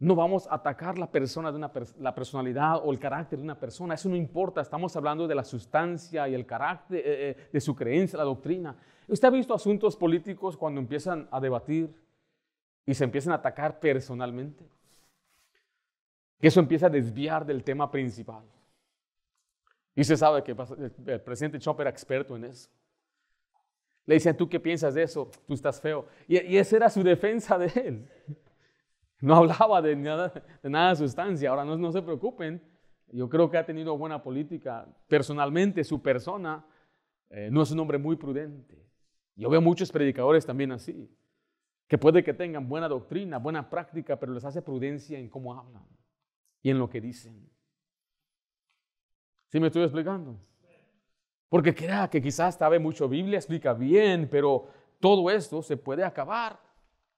No vamos a atacar la persona de la personalidad o el carácter de una persona, eso no importa, estamos hablando de la sustancia y el carácter eh, eh, de su creencia, la doctrina. Usted ha visto asuntos políticos cuando empiezan a debatir y se empiezan a atacar personalmente. Que Eso empieza a desviar del tema principal. Y se sabe que el presidente Trump era experto en eso. Le dicen, ¿tú qué piensas de eso? Tú estás feo. Y, y esa era su defensa de él. No hablaba de nada de, nada sustancia. Ahora no, no se preocupen. Yo creo que ha tenido buena política. Personalmente, su persona eh, no es un hombre muy prudente. Yo veo muchos predicadores también así, que puede que tengan buena doctrina, buena práctica, pero les hace prudencia en cómo hablan y en lo que dicen. ¿Sí me estoy explicando? Porque crea que quizás sabe mucho Biblia, explica bien, pero todo esto se puede acabar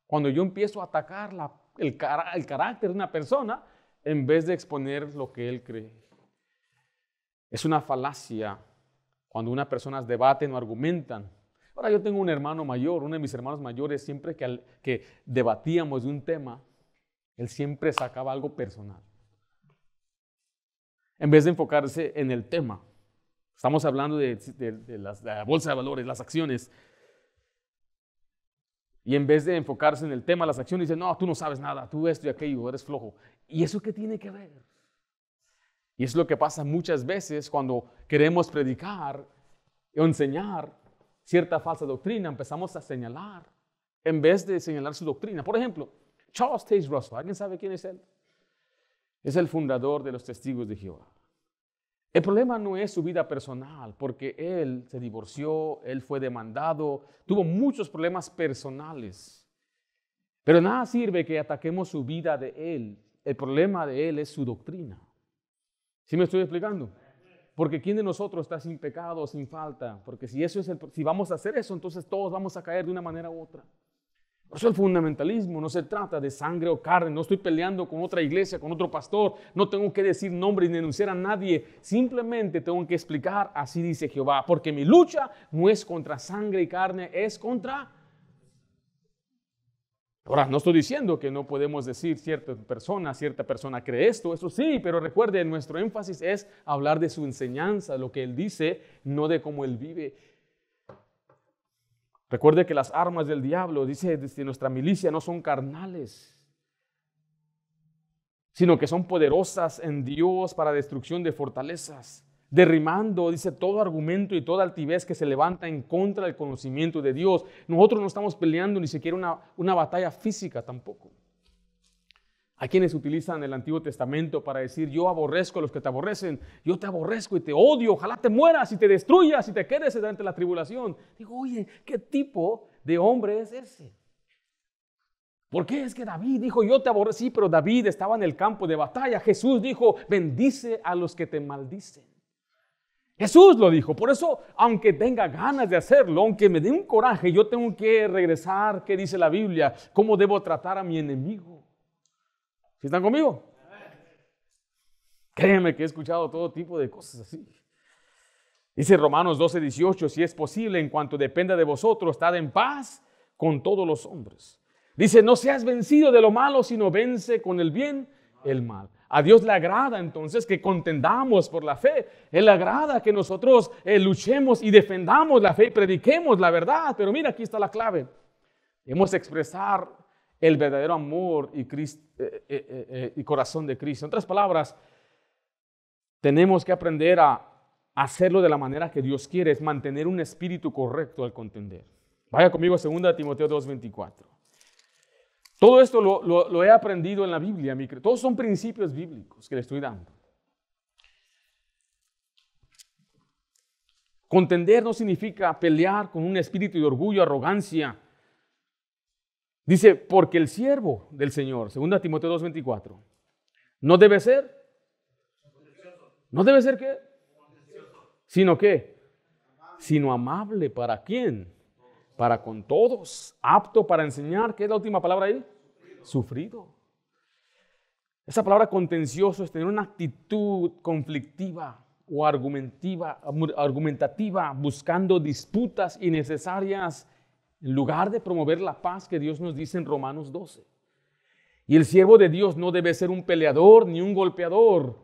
cuando yo empiezo a atacar la el, el carácter de una persona en vez de exponer lo que él cree. Es una falacia cuando unas personas debaten o argumentan. Ahora yo tengo un hermano mayor, uno de mis hermanos mayores, siempre que, que debatíamos de un tema, él siempre sacaba algo personal. En vez de enfocarse en el tema. Estamos hablando de, de, de, las, de la bolsa de valores, las acciones, y en vez de enfocarse en el tema, las acciones, dicen, no, tú no sabes nada, tú esto y aquello, eres flojo. ¿Y eso qué tiene que ver? Y es lo que pasa muchas veces cuando queremos predicar o enseñar cierta falsa doctrina, empezamos a señalar en vez de señalar su doctrina. Por ejemplo, Charles Tate Russell, ¿alguien sabe quién es él? Es el fundador de los testigos de Jehová. El problema no es su vida personal, porque él se divorció, él fue demandado, tuvo muchos problemas personales. Pero nada sirve que ataquemos su vida de él. El problema de él es su doctrina. ¿Sí me estoy explicando? Porque ¿quién de nosotros está sin pecado, sin falta? Porque si, eso es si vamos a hacer eso, entonces todos vamos a caer de una manera u otra. Por eso el fundamentalismo no se trata de sangre o carne, no estoy peleando con otra iglesia, con otro pastor, no tengo que decir nombres ni denunciar a nadie, simplemente tengo que explicar, así dice Jehová, porque mi lucha no es contra sangre y carne, es contra... Ahora, no estoy diciendo que no podemos decir cierta persona, cierta persona cree esto, eso sí, pero recuerde, nuestro énfasis es hablar de su enseñanza, lo que él dice, no de cómo él vive. Recuerde que las armas del diablo, dice, de nuestra milicia no son carnales, sino que son poderosas en Dios para destrucción de fortalezas, derrimando, dice, todo argumento y toda altivez que se levanta en contra del conocimiento de Dios. Nosotros no estamos peleando ni siquiera una batalla física tampoco. Hay quienes utilizan el Antiguo Testamento para decir, yo aborrezco a los que te aborrecen, yo te aborrezco y te odio, ojalá te mueras y te destruyas y te quedes durante la tribulación. Digo, oye, ¿qué tipo de hombre es ese? ¿Por qué es que David dijo, yo te aborrecí, pero David estaba en el campo de batalla? Jesús dijo, bendice a los que te maldicen. Jesús lo dijo, por eso, aunque tenga ganas de hacerlo, aunque me dé un coraje, yo tengo que regresar, ¿qué dice la Biblia? ¿Cómo debo tratar a mi enemigo? están conmigo? Créeme que he escuchado todo tipo de cosas así. Dice Romanos 12, 18, si es posible, en cuanto dependa de vosotros, estad en paz con todos los hombres. Dice, no seas vencido de lo malo, sino vence con el bien el mal. A Dios le agrada entonces que contendamos por la fe. Él le agrada que nosotros eh, luchemos y defendamos la fe y prediquemos la verdad. Pero mira, aquí está la clave. Hemos expresar el verdadero amor y, eh, eh, eh, y corazón de Cristo. En otras palabras, tenemos que aprender a hacerlo de la manera que Dios quiere, es mantener un espíritu correcto al contender. Vaya conmigo a 2 Timoteo 2.24. Todo esto lo, he aprendido en la Biblia, mi, todos son principios bíblicos que le estoy dando. Contender no significa pelear con un espíritu de orgullo, arrogancia, Dice, porque el siervo del Señor, 2 Timoteo 2.24, no debe ser, no debe ser qué, sino qué, sino amable para quién, para con todos, apto para enseñar, ¿qué es la última palabra ahí? Sufrido. Esa palabra contencioso es tener una actitud conflictiva o argumentativa, buscando disputas innecesarias en lugar de promover la paz que Dios nos dice en Romanos 12. Y el siervo de Dios no debe ser un peleador ni un golpeador.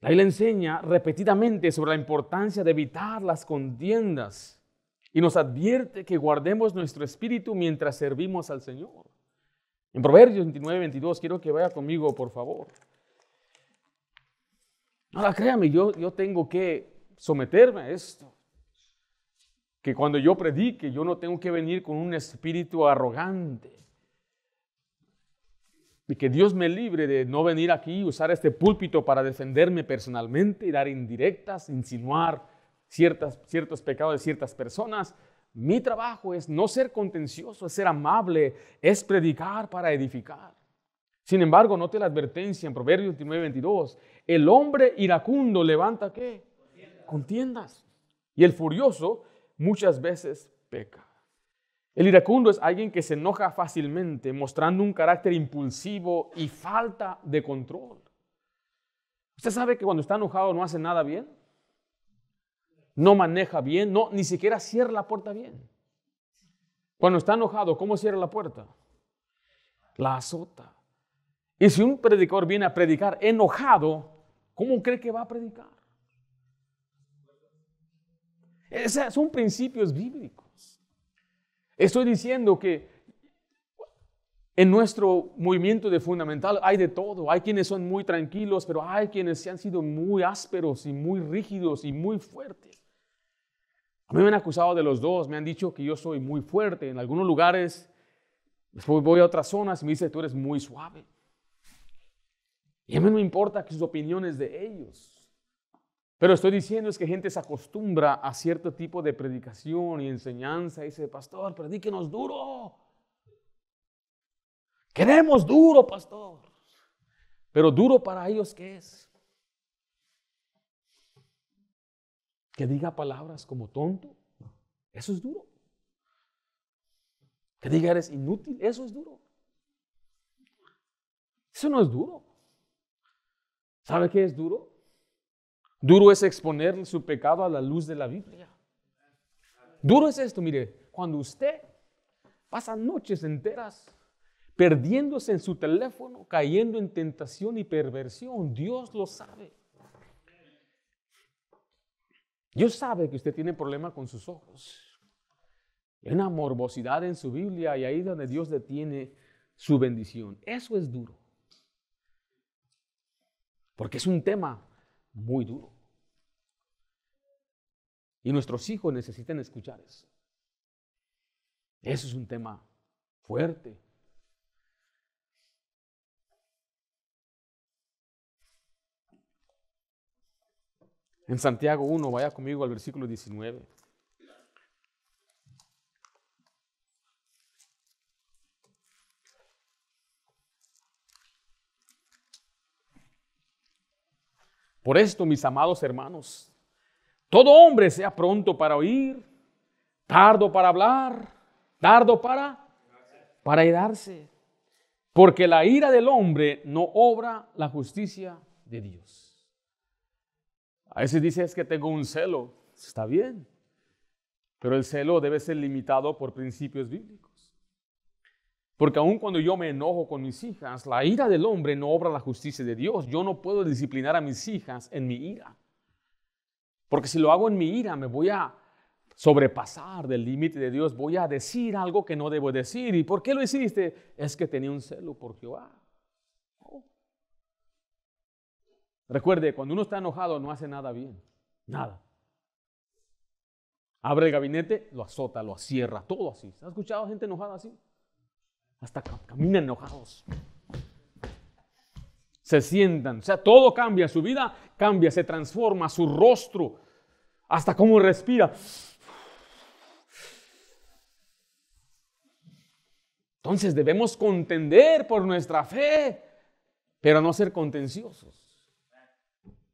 Ahí le enseña repetidamente sobre la importancia de evitar las contiendas y nos advierte que guardemos nuestro espíritu mientras servimos al Señor. En Proverbios 29, 22, quiero que vaya conmigo, por favor. Ahora créame, yo, yo tengo que someterme a esto que cuando yo predique, yo no tengo que venir con un espíritu arrogante. Y que Dios me libre de no venir aquí y usar este púlpito para defenderme personalmente y dar indirectas, insinuar ciertos pecados de ciertas personas. Mi trabajo es no ser contencioso, es ser amable, es predicar para edificar. Sin embargo, note la advertencia en Proverbios 29, 22. El hombre iracundo levanta qué? Contiendas. Y el furioso muchas veces peca. El iracundo es alguien que se enoja fácilmente, mostrando un carácter impulsivo y falta de control. ¿Usted sabe que cuando está enojado no hace nada bien? No maneja bien, no, ni siquiera cierra la puerta bien. Cuando está enojado, ¿cómo cierra la puerta? La azota. Y si un predicador viene a predicar enojado, ¿cómo cree que va a predicar? Esos son principios bíblicos. Estoy diciendo que en nuestro movimiento de fundamental hay de todo. Hay quienes son muy tranquilos, pero hay quienes se han sido muy ásperos y muy rígidos y muy fuertes. A mí me han acusado de los dos, me han dicho que yo soy muy fuerte. En algunos lugares, después voy a otras zonas y me dicen, tú eres muy suave. Y a mí no me importa que sus opiniones de ellos. Pero estoy diciendo es que gente se acostumbra a cierto tipo de predicación y enseñanza. Y dice, pastor, predíquenos duro. Queremos duro, pastor. Pero duro para ellos, ¿qué es? Que diga palabras como tonto. Eso es duro. Que diga eres inútil. Eso es duro. Eso no es duro. ¿Sabe qué es duro? Duro es exponer su pecado a la luz de la Biblia. Duro es esto, mire, cuando usted pasa noches enteras perdiéndose en su teléfono, cayendo en tentación y perversión, Dios lo sabe. Dios sabe que usted tiene problema con sus ojos. Hay una morbosidad en su Biblia y ahí es donde Dios detiene su bendición. Eso es duro. Porque es un tema muy duro. Y nuestros hijos necesitan escuchar eso. Eso es un tema fuerte. En Santiago 1, vaya conmigo al versículo 19. Por esto, mis amados hermanos, todo hombre sea pronto para oír, tardo para hablar, tardo para para irarse, porque la ira del hombre no obra la justicia de Dios. A veces es que tengo un celo, está bien, pero el celo debe ser limitado por principios bíblicos. Porque aun cuando yo me enojo con mis hijas, la ira del hombre no obra la justicia de Dios. Yo no puedo disciplinar a mis hijas en mi ira. Porque si lo hago en mi ira, me voy a sobrepasar del límite de Dios. Voy a decir algo que no debo decir. ¿Y por qué lo hiciste? Es que tenía un celo por Jehová. Oh. Recuerde, cuando uno está enojado no hace nada bien. Nada. Abre el gabinete, lo azota, lo cierra, todo así. ¿Has escuchado gente enojada así? hasta caminan enojados. Se sientan, o sea, todo cambia, su vida cambia, se transforma, su rostro, hasta cómo respira. Entonces debemos contender por nuestra fe, pero no ser contenciosos.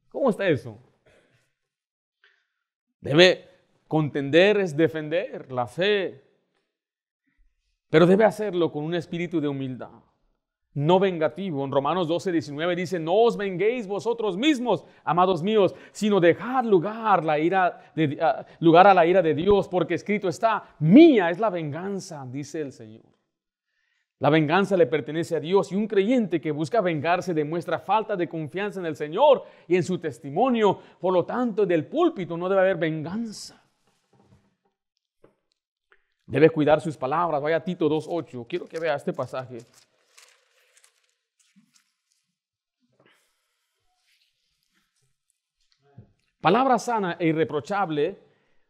¿Cómo está eso? Debe contender es defender la fe, pero debe hacerlo con un espíritu de humildad, no vengativo. En Romanos 12, 19 dice, no os venguéis vosotros mismos, amados míos, sino dejad lugar, la ira ah, lugar a la ira de Dios, porque escrito está, mía es la venganza, dice el Señor. La venganza le pertenece a Dios y un creyente que busca vengarse demuestra falta de confianza en el Señor y en su testimonio. Por lo tanto, del púlpito no debe haber venganza. Debe cuidar sus palabras. Vaya Tito 2.8. Quiero que vea este pasaje. Palabra sana e irreprochable,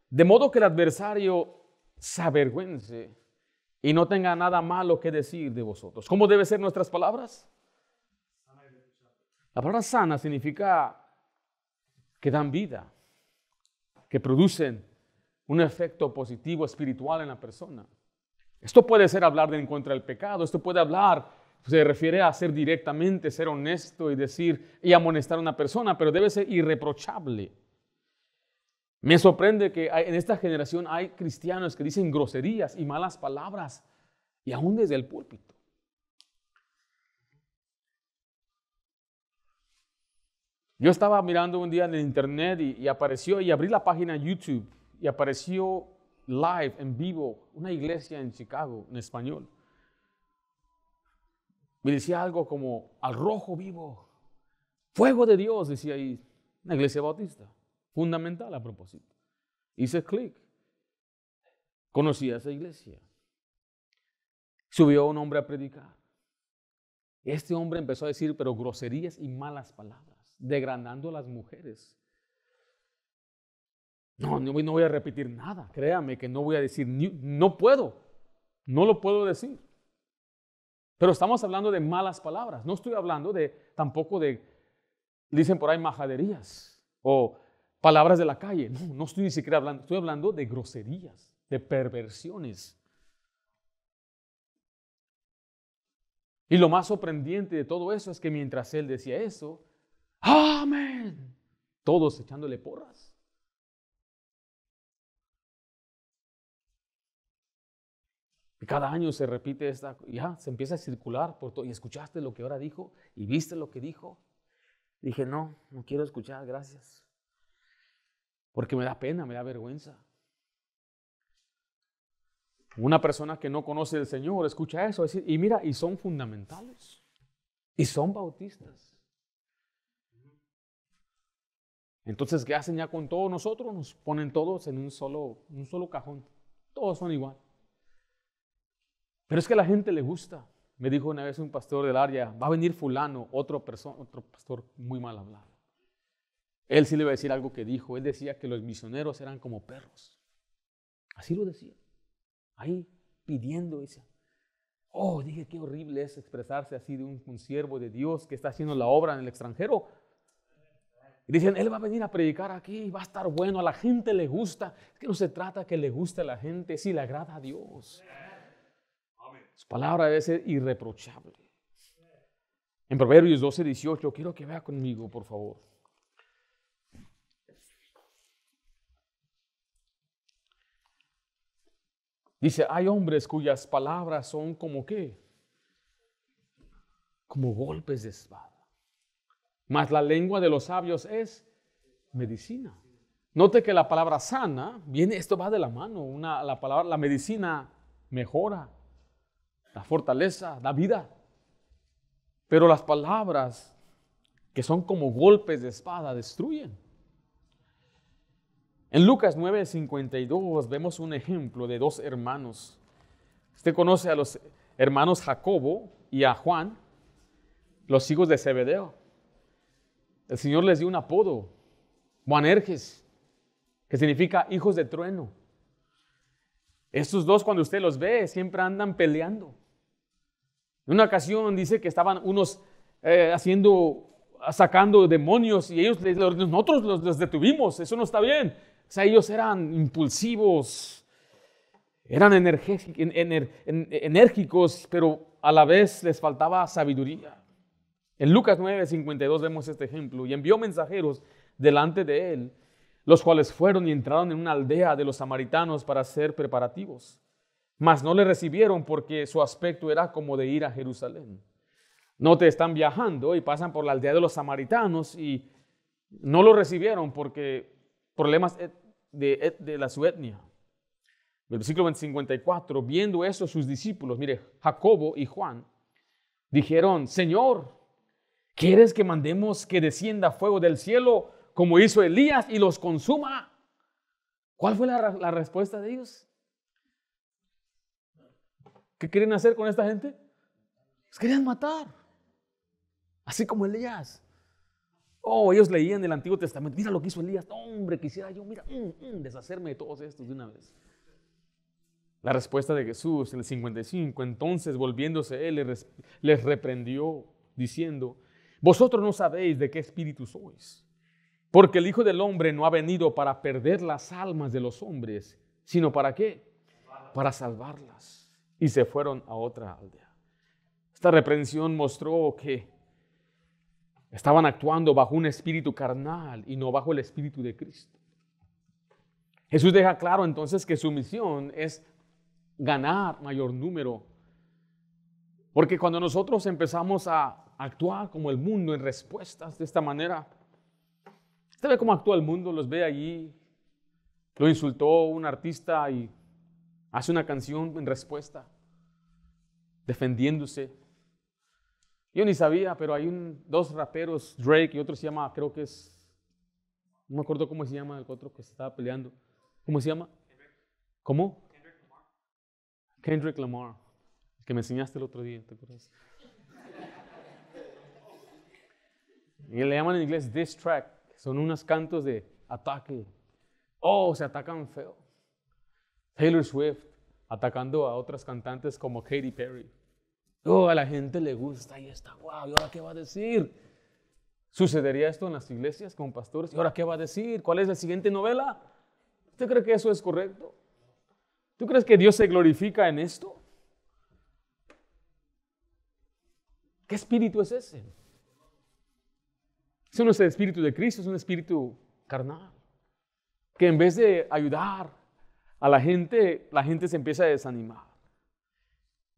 de modo que el adversario se avergüence y no tenga nada malo que decir de vosotros. ¿Cómo deben ser nuestras palabras? La palabra sana significa que dan vida, que producen, un efecto positivo espiritual en la persona. Esto puede ser hablar de en contra del pecado, esto puede hablar, se refiere a ser directamente, ser honesto y decir y amonestar a una persona, pero debe ser irreprochable. Me sorprende que en esta generación hay cristianos que dicen groserías y malas palabras, y aún desde el púlpito. Yo estaba mirando un día en el internet y, y apareció y abrí la página YouTube y apareció live, en vivo, una iglesia en Chicago, en español. Me decía algo como, al rojo vivo, fuego de Dios, decía ahí, una iglesia bautista, fundamental a propósito. Hice clic, conocí a esa iglesia. Subió un hombre a predicar. Este hombre empezó a decir, pero groserías y malas palabras, degradando a las mujeres. No, no voy, a repetir nada. Créame que no voy a decir, ni, no puedo. No lo puedo decir. Pero estamos hablando de malas palabras. No estoy hablando de tampoco de, dicen por ahí, majaderías o palabras de la calle. No, no estoy ni siquiera hablando. Estoy hablando de groserías, de perversiones. Y lo más sorprendente de todo eso es que mientras él decía eso, amén, todos echándole porras. cada año se repite esta, ya se empieza a circular por todo. ¿Y escuchaste lo que ahora dijo? ¿Y viste lo que dijo? Dije, no, no quiero escuchar, gracias. Porque me da pena, me da vergüenza. Una persona que no conoce el Señor escucha eso y mira, y son fundamentales. Y son bautistas. Entonces, ¿qué hacen ya con todos nosotros? Nos ponen todos en un solo, un solo cajón. Todos son iguales, pero es que a la gente le gusta. Me dijo una vez un pastor del área, va a venir fulano, otro, pastor muy mal hablado. Él sí le iba a decir algo que dijo. Él decía que los misioneros eran como perros. Así lo decía. Ahí pidiendo, dice. Oh, dije, qué horrible es expresarse así de un, siervo de Dios que está haciendo la obra en el extranjero. Y dicen, Él va a venir a predicar aquí, va a estar bueno, a la gente le gusta. Es que no se trata que le guste a la gente, si le agrada a Dios. Su palabra debe ser irreprochable. En Proverbios 12, 18, quiero que vea conmigo, por favor. Dice, hay hombres cuyas palabras son como qué? Como golpes de espada. Mas la lengua de los sabios es medicina. Note que la palabra sana, viene, esto va de la mano, una, la palabra, la medicina mejora, la fortaleza, la vida. Pero las palabras que son como golpes de espada destruyen. En Lucas 9:52 vemos un ejemplo de dos hermanos. Usted conoce a los hermanos Jacobo y a Juan, los hijos de Zebedeo. El Señor les dio un apodo, Juanerges, que significa hijos de trueno. Estos dos cuando usted los ve siempre andan peleando. En una ocasión dice que estaban unos eh, haciendo, sacando demonios y ellos, nosotros los, los detuvimos, eso no está bien. O sea, ellos eran impulsivos, eran enérgicos, pero a la vez les faltaba sabiduría. En Lucas 9, 52 vemos este ejemplo. Y envió mensajeros delante de él, los cuales fueron y entraron en una aldea de los samaritanos para hacer preparativos mas no le recibieron porque su aspecto era como de ir a Jerusalén. No te están viajando y pasan por la aldea de los samaritanos y no lo recibieron porque problemas de, de la su etnia. versículo 54, viendo eso sus discípulos, mire, Jacobo y Juan, dijeron, Señor, ¿quieres que mandemos que descienda fuego del cielo como hizo Elías y los consuma? ¿Cuál fue la respuesta de ellos? ¿Qué quieren hacer con esta gente? Los querían matar. Así como Elías. Oh, ellos leían el Antiguo Testamento. Mira lo que hizo Elías. Hombre, quisiera yo, mira, mm, mm, deshacerme de todos estos de una vez. La respuesta de Jesús en el 55, entonces volviéndose él les, les reprendió diciendo, vosotros no sabéis de qué espíritu sois, porque el Hijo del Hombre no ha venido para perder las almas de los hombres, sino para qué? Para salvarlas y se fueron a otra aldea. Esta reprensión mostró que estaban actuando bajo un espíritu carnal y no bajo el espíritu de Cristo. Jesús deja claro entonces que su misión es ganar mayor número. Porque cuando nosotros empezamos a actuar como el mundo en respuestas de esta manera, usted ve cómo actúa el mundo, los ve allí, lo insultó un artista y Hace una canción en respuesta, defendiéndose. Yo ni sabía, pero hay un, dos raperos, Drake y otro se llama, creo que es, no me acuerdo cómo se llama el otro que se estaba peleando. ¿Cómo se llama? ¿Cómo? Kendrick Lamar. Kendrick que me enseñaste el otro día, ¿te acuerdas? y le llaman en inglés this track, son unos cantos de ataque. Oh, se atacan feo. Taylor Swift atacando a otras cantantes como Katy Perry. Oh, a la gente le gusta y está guau, ¿y ahora qué va a decir? ¿Sucedería esto en las iglesias con pastores? ¿Y ahora qué va a decir? ¿Cuál es la siguiente novela? ¿Usted cree que eso es correcto? ¿Tú crees que Dios se glorifica en esto? ¿Qué espíritu es ese? Ese no es el espíritu de Cristo, es un espíritu carnal. Que en vez de ayudar, a la gente, la gente se empieza a desanimar.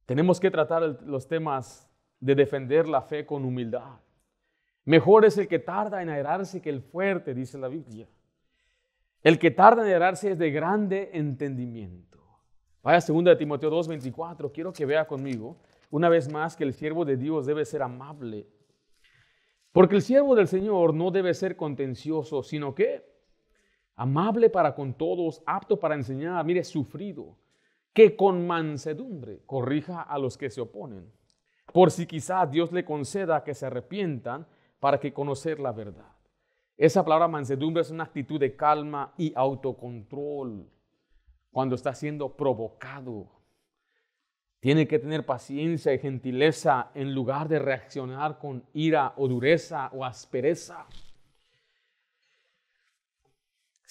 Tenemos que tratar los temas de defender la fe con humildad. Mejor es el que tarda en airarse que el fuerte, dice la Biblia. El que tarda en airarse es de grande entendimiento. Vaya segunda de Timoteo 2:24, quiero que vea conmigo una vez más que el siervo de Dios debe ser amable. Porque el siervo del Señor no debe ser contencioso, sino que amable para con todos, apto para enseñar, mire, sufrido, que con mansedumbre corrija a los que se oponen, por si quizá Dios le conceda que se arrepientan para que conocer la verdad. Esa palabra mansedumbre es una actitud de calma y autocontrol cuando está siendo provocado. Tiene que tener paciencia y gentileza en lugar de reaccionar con ira o dureza o aspereza.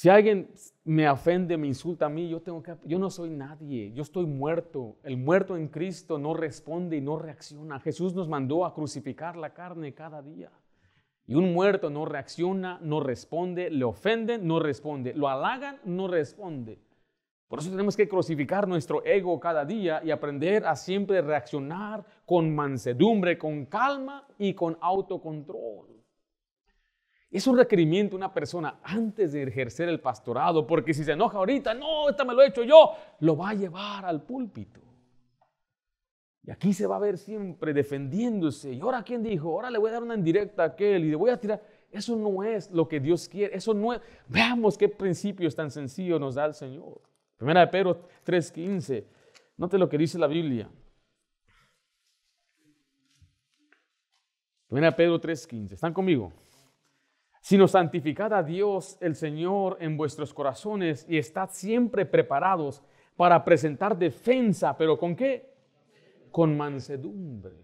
Si alguien me ofende, me insulta a mí, yo, no soy nadie, yo estoy muerto. El muerto en Cristo no responde y no reacciona. Jesús nos mandó a crucificar la carne cada día. Y un muerto no reacciona, no responde, le ofenden, no responde, lo halagan, no responde. Por eso tenemos que crucificar nuestro ego cada día y aprender a siempre reaccionar con mansedumbre, con calma y con autocontrol. Es un requerimiento una persona antes de ejercer el pastorado, porque si se enoja ahorita, no, esta me lo he hecho yo, lo va a llevar al púlpito. Y aquí se va a ver siempre defendiéndose. Y ahora quién dijo, ahora le voy a dar una indirecta a aquel y le voy a tirar. Eso no es lo que Dios quiere. Eso no es. Veamos qué principios tan sencillos nos da el Señor. Primera de Pedro 3:15. Note lo que dice la Biblia. Primera de Pedro 3:15. ¿Están conmigo? sino santificad a Dios el Señor en vuestros corazones y estad siempre preparados para presentar defensa, pero ¿con qué? Con mansedumbre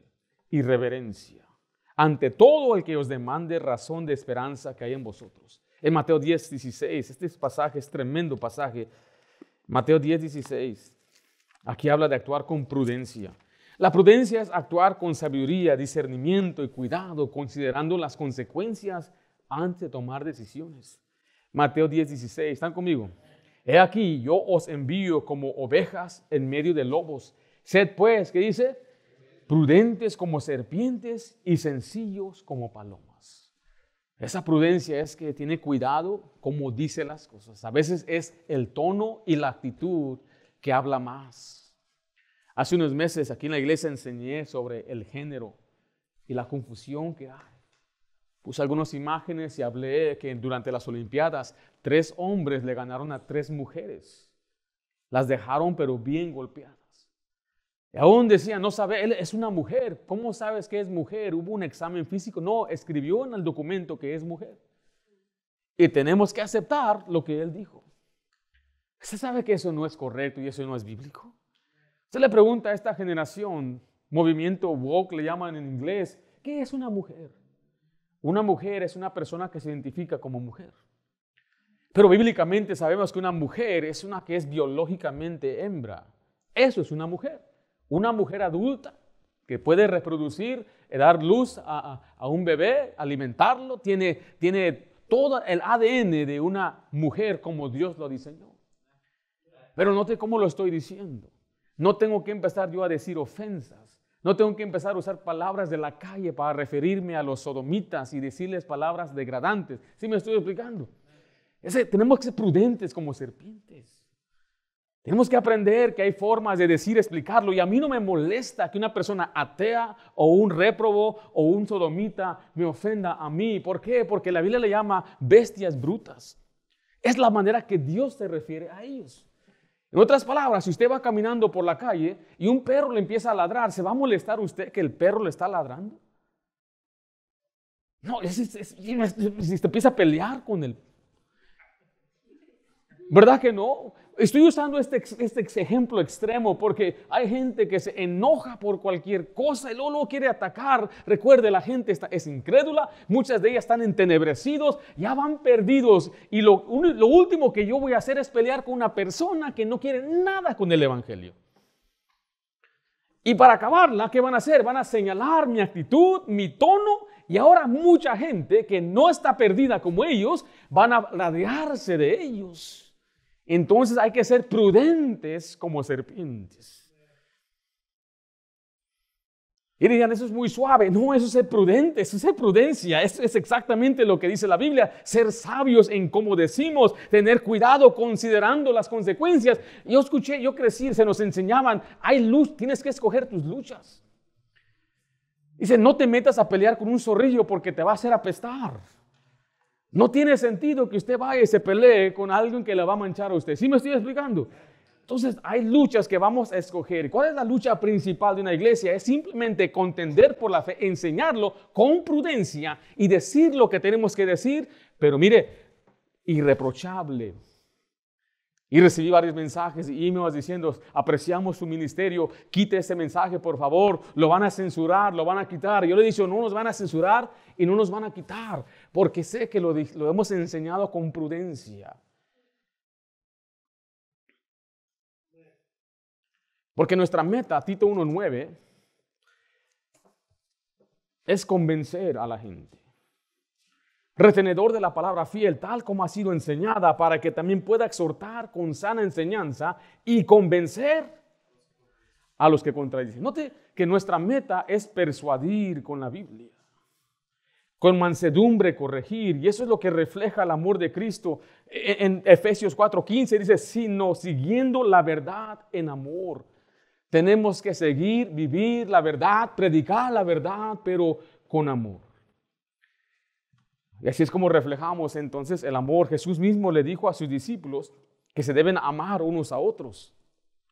y reverencia, ante todo el que os demande razón de esperanza que hay en vosotros. En Mateo 10, 16, este pasaje es tremendo pasaje. Mateo 10, 16, aquí habla de actuar con prudencia. La prudencia es actuar con sabiduría, discernimiento y cuidado, considerando las consecuencias antes de tomar decisiones. Mateo 10, 16, ¿están conmigo? He aquí, yo os envío como ovejas en medio de lobos. Sed pues, ¿qué dice? Prudentes como serpientes y sencillos como palomas. Esa prudencia es que tiene cuidado como dice las cosas. A veces es el tono y la actitud que habla más. Hace unos meses aquí en la iglesia enseñé sobre el género y la confusión que hay. Puse algunas imágenes y hablé que durante las Olimpiadas tres hombres le ganaron a tres mujeres. Las dejaron pero bien golpeadas. Y aún decía, no sabe, él es una mujer. ¿Cómo sabes que es mujer? Hubo un examen físico. No, escribió en el documento que es mujer. Y tenemos que aceptar lo que él dijo. Usted sabe que eso no es correcto y eso no es bíblico. Usted le pregunta a esta generación, movimiento woke le llaman en inglés, ¿qué es una mujer? Una mujer es una persona que se identifica como mujer. Pero bíblicamente sabemos que una mujer es una que es biológicamente hembra. Eso es una mujer. Una mujer adulta que puede reproducir, eh, dar luz a, un bebé, alimentarlo, tiene, tiene todo el ADN de una mujer como Dios lo diseñó. Pero note cómo lo estoy diciendo. No tengo que empezar yo a decir ofensas. No tengo que empezar a usar palabras de la calle para referirme a los sodomitas y decirles palabras degradantes. ¿Sí me estoy explicando? tenemos que ser prudentes como serpientes. Tenemos que aprender que hay formas de decir, explicarlo. Y a mí no me molesta que una persona atea o un réprobo o un sodomita me ofenda a mí. ¿Por qué? Porque la Biblia le llama bestias brutas. Es la manera que Dios se refiere a ellos. En otras palabras, si usted va caminando por la calle y un perro le empieza a ladrar, ¿se va a molestar usted que el perro le está ladrando? No, si usted empieza a pelear con él. ¿Verdad que no? Estoy usando este, este ejemplo extremo porque hay gente que se enoja por cualquier cosa y luego, quiere atacar. Recuerde, la gente está, es incrédula, muchas de ellas están entenebrecidos, ya van perdidos. Y lo, lo último que yo voy a hacer es pelear con una persona que no quiere nada con el Evangelio. Y para acabarla, ¿qué van a hacer? Van a señalar mi actitud, mi tono y ahora mucha gente que no está perdida como ellos, van a radiarse de ellos. Entonces hay que ser prudentes como serpientes. Y dirían, eso es muy suave. No, eso es ser prudente, eso es ser prudencia. Eso es exactamente lo que dice la Biblia. Ser sabios en cómo decimos, tener cuidado considerando las consecuencias. Yo escuché, yo crecí, se nos enseñaban, hay luz, tienes que escoger tus luchas. Dice, no te metas a pelear con un zorrillo porque te va a hacer apestar. No tiene sentido que usted vaya y se pelee con alguien que le va a manchar a usted. ¿Sí me estoy explicando? Entonces, hay luchas que vamos a escoger. ¿Cuál es la lucha principal de una iglesia? Es simplemente contender por la fe, enseñarlo con prudencia y decir lo que tenemos que decir, pero mire, irreprochable y recibí varios mensajes y emails diciendo, apreciamos su ministerio, quite ese mensaje, por favor, lo van a censurar, lo van a quitar. yo le dije, no nos van a censurar y no nos van a quitar, porque sé que lo, lo hemos enseñado con prudencia. Porque nuestra meta, Tito 1.9, es convencer a la gente retenedor de la palabra fiel, tal como ha sido enseñada, para que también pueda exhortar con sana enseñanza y convencer a los que contradicen. Note que nuestra meta es persuadir con la Biblia, con mansedumbre corregir, y eso es lo que refleja el amor de Cristo. E-, en Efesios 4:15 dice, sino siguiendo la verdad en amor. Tenemos que seguir, vivir la verdad, predicar la verdad, pero con amor. Y así es como reflejamos entonces el amor. Jesús mismo le dijo a sus discípulos que se deben amar unos a otros.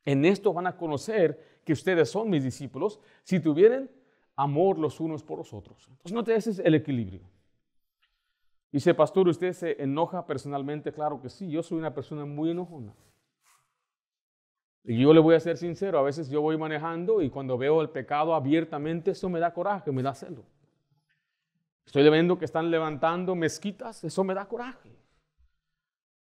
En esto van a conocer que ustedes son mis discípulos si tuvieran amor los unos por los otros. Entonces, no te es el equilibrio. Y Dice, pastor, ¿usted se enoja personalmente? Claro que sí, yo soy una persona muy enojona. Y yo le voy a ser sincero, a veces yo voy manejando y cuando veo el pecado abiertamente, eso me da coraje, me da celo. Estoy viendo que están levantando mezquitas, eso me da coraje.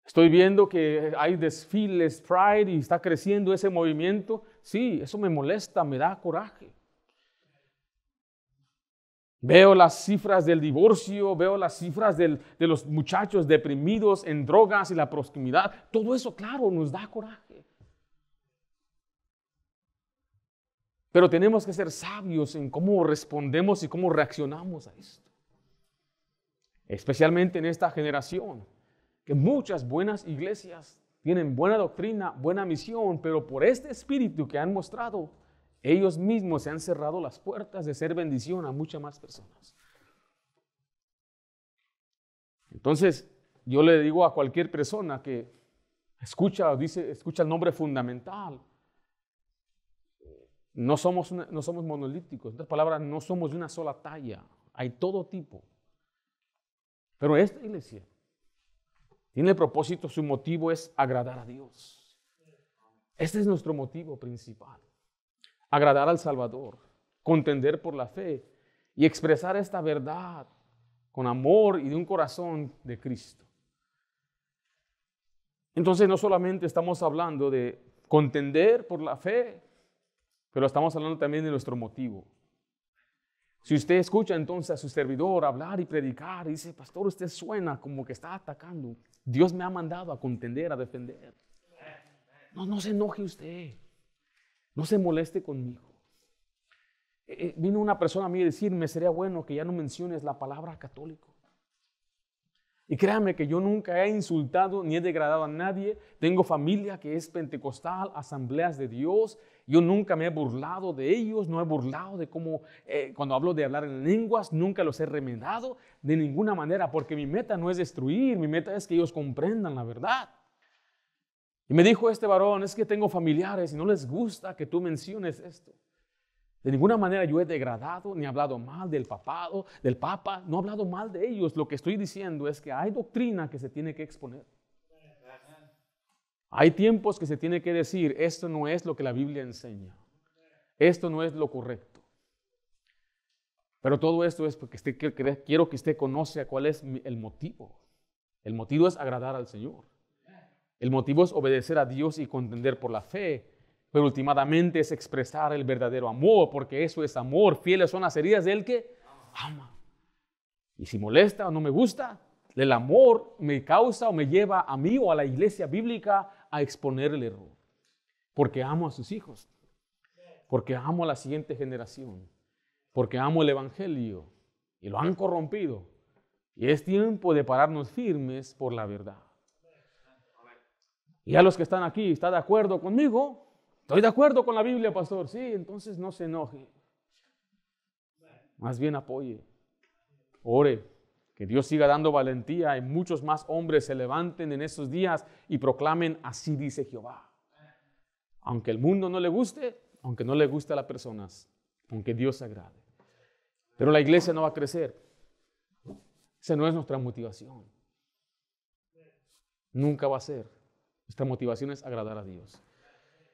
Estoy viendo que hay desfiles, pride, y está creciendo ese movimiento. Sí, eso me molesta, me da coraje. Veo las cifras del divorcio, veo las cifras de los muchachos deprimidos en drogas y la proximidad. Todo eso, claro, nos da coraje. Pero tenemos que ser sabios en cómo respondemos y cómo reaccionamos a esto especialmente en esta generación, que muchas buenas iglesias tienen buena doctrina, buena misión, pero por este espíritu que han mostrado, ellos mismos se han cerrado las puertas de ser bendición a muchas más personas. Entonces, yo le digo a cualquier persona que escucha, dice, escucha el nombre fundamental, no somos, no somos monolíticos, en otras palabras, no somos de una sola talla, hay todo tipo. Pero esta iglesia tiene propósito, su motivo es agradar a Dios. Este es nuestro motivo principal. Agradar al Salvador, contender por la fe y expresar esta verdad con amor y de un corazón de Cristo. Entonces no solamente estamos hablando de contender por la fe, pero estamos hablando también de nuestro motivo. Si usted escucha entonces a su servidor hablar y predicar y dice, pastor, usted suena como que está atacando. Dios me ha mandado a contender, a defender. No, no se enoje usted. No se moleste conmigo. Eh, eh, vino una persona a mí a decirme, sería bueno que ya no menciones la palabra católico. Y créame que yo nunca he insultado ni he degradado a nadie. Tengo familia que es pentecostal, asambleas de Dios. Yo nunca me he burlado de ellos, no he burlado de cómo, eh, cuando hablo de hablar en lenguas, nunca los he remendado de ninguna manera, porque mi meta no es destruir, mi meta es que ellos comprendan la verdad. Y me dijo este varón, es que tengo familiares y no les gusta que tú menciones esto. De ninguna manera yo he degradado ni hablado mal del papado, del papa, no he hablado mal de ellos. Lo que estoy diciendo es que hay doctrina que se tiene que exponer. Hay tiempos que se tiene que decir, esto no es lo que la Biblia enseña. Esto no es lo correcto. Pero todo esto es porque usted, quiero que usted conozca cuál es el motivo. El motivo es agradar al Señor. El motivo es obedecer a Dios y contender por la fe. Pero últimamente es expresar el verdadero amor, porque eso es amor. Fieles son las heridas del que ama. Y si molesta o no me gusta, el amor me causa o me lleva a mí o a la iglesia bíblica a exponer el error. Porque amo a sus hijos. Porque amo a la siguiente generación. Porque amo el Evangelio. Y lo han corrompido. Y es tiempo de pararnos firmes por la verdad. Y a los que están aquí, ¿está de acuerdo conmigo? Estoy de acuerdo con la Biblia, pastor. Sí, entonces no se enoje. Más bien apoye. Ore. Que Dios siga dando valentía y muchos más hombres se levanten en esos días y proclamen, así dice Jehová. Aunque el mundo no le guste, aunque no le guste a las personas, aunque Dios se agrade. Pero la iglesia no va a crecer. Esa no es nuestra motivación. Nunca va a ser. Nuestra motivación es agradar a Dios.